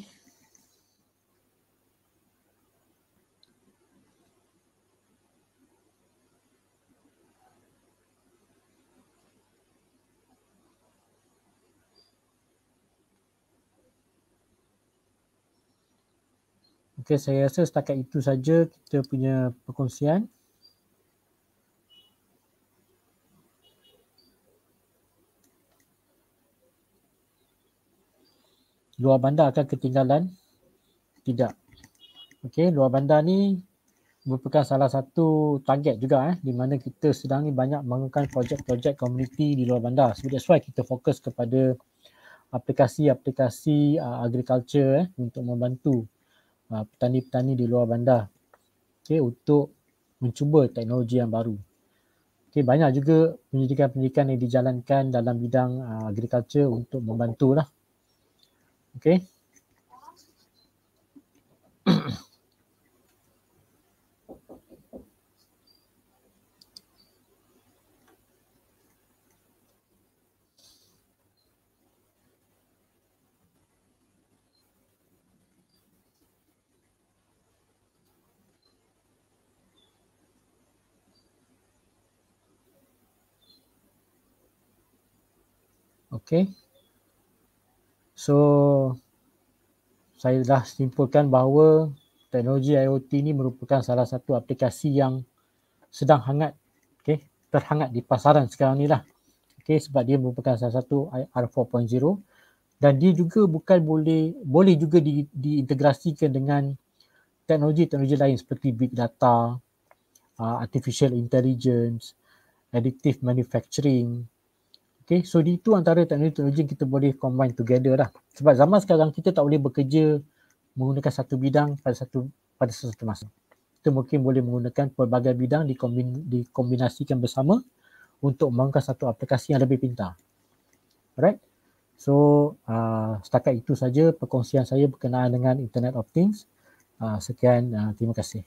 saya rasa setakat itu saja kita punya perkongsian. luar bandar akan ketinggalan? Tidak. Okey, luar bandar ni merupakan salah satu target juga eh, di mana kita sedang ni banyak mengumumkan projek-projek komuniti di luar bandar. So that's why kita fokus kepada aplikasi-aplikasi uh, agriculture eh, untuk membantu uh, petani-petani uh, di luar bandar okay, untuk mencuba teknologi yang baru. Okay, banyak juga penyelidikan penyelidikan yang dijalankan dalam bidang uh, agriculture untuk membantulah Okay. okay So saya dah simpulkan bahawa teknologi IoT ini merupakan salah satu aplikasi yang sedang hangat, okay, terhangat di pasaran sekarang ni lah. Okay, sebab dia merupakan salah satu IR 4.0 dan dia juga bukan boleh boleh juga di, diintegrasikan dengan teknologi-teknologi lain seperti big data, uh, artificial intelligence, additive manufacturing, Okay, so di itu antara teknologi-teknologi yang kita boleh combine together lah. Sebab zaman sekarang kita tak boleh bekerja menggunakan satu bidang pada satu pada sesuatu masa. Kita mungkin boleh menggunakan pelbagai bidang dikombin, dikombinasikan bersama untuk membangunkan satu aplikasi yang lebih pintar. Alright, so uh, setakat itu saja perkongsian saya berkenaan dengan Internet of Things. Uh, sekian, uh, terima kasih.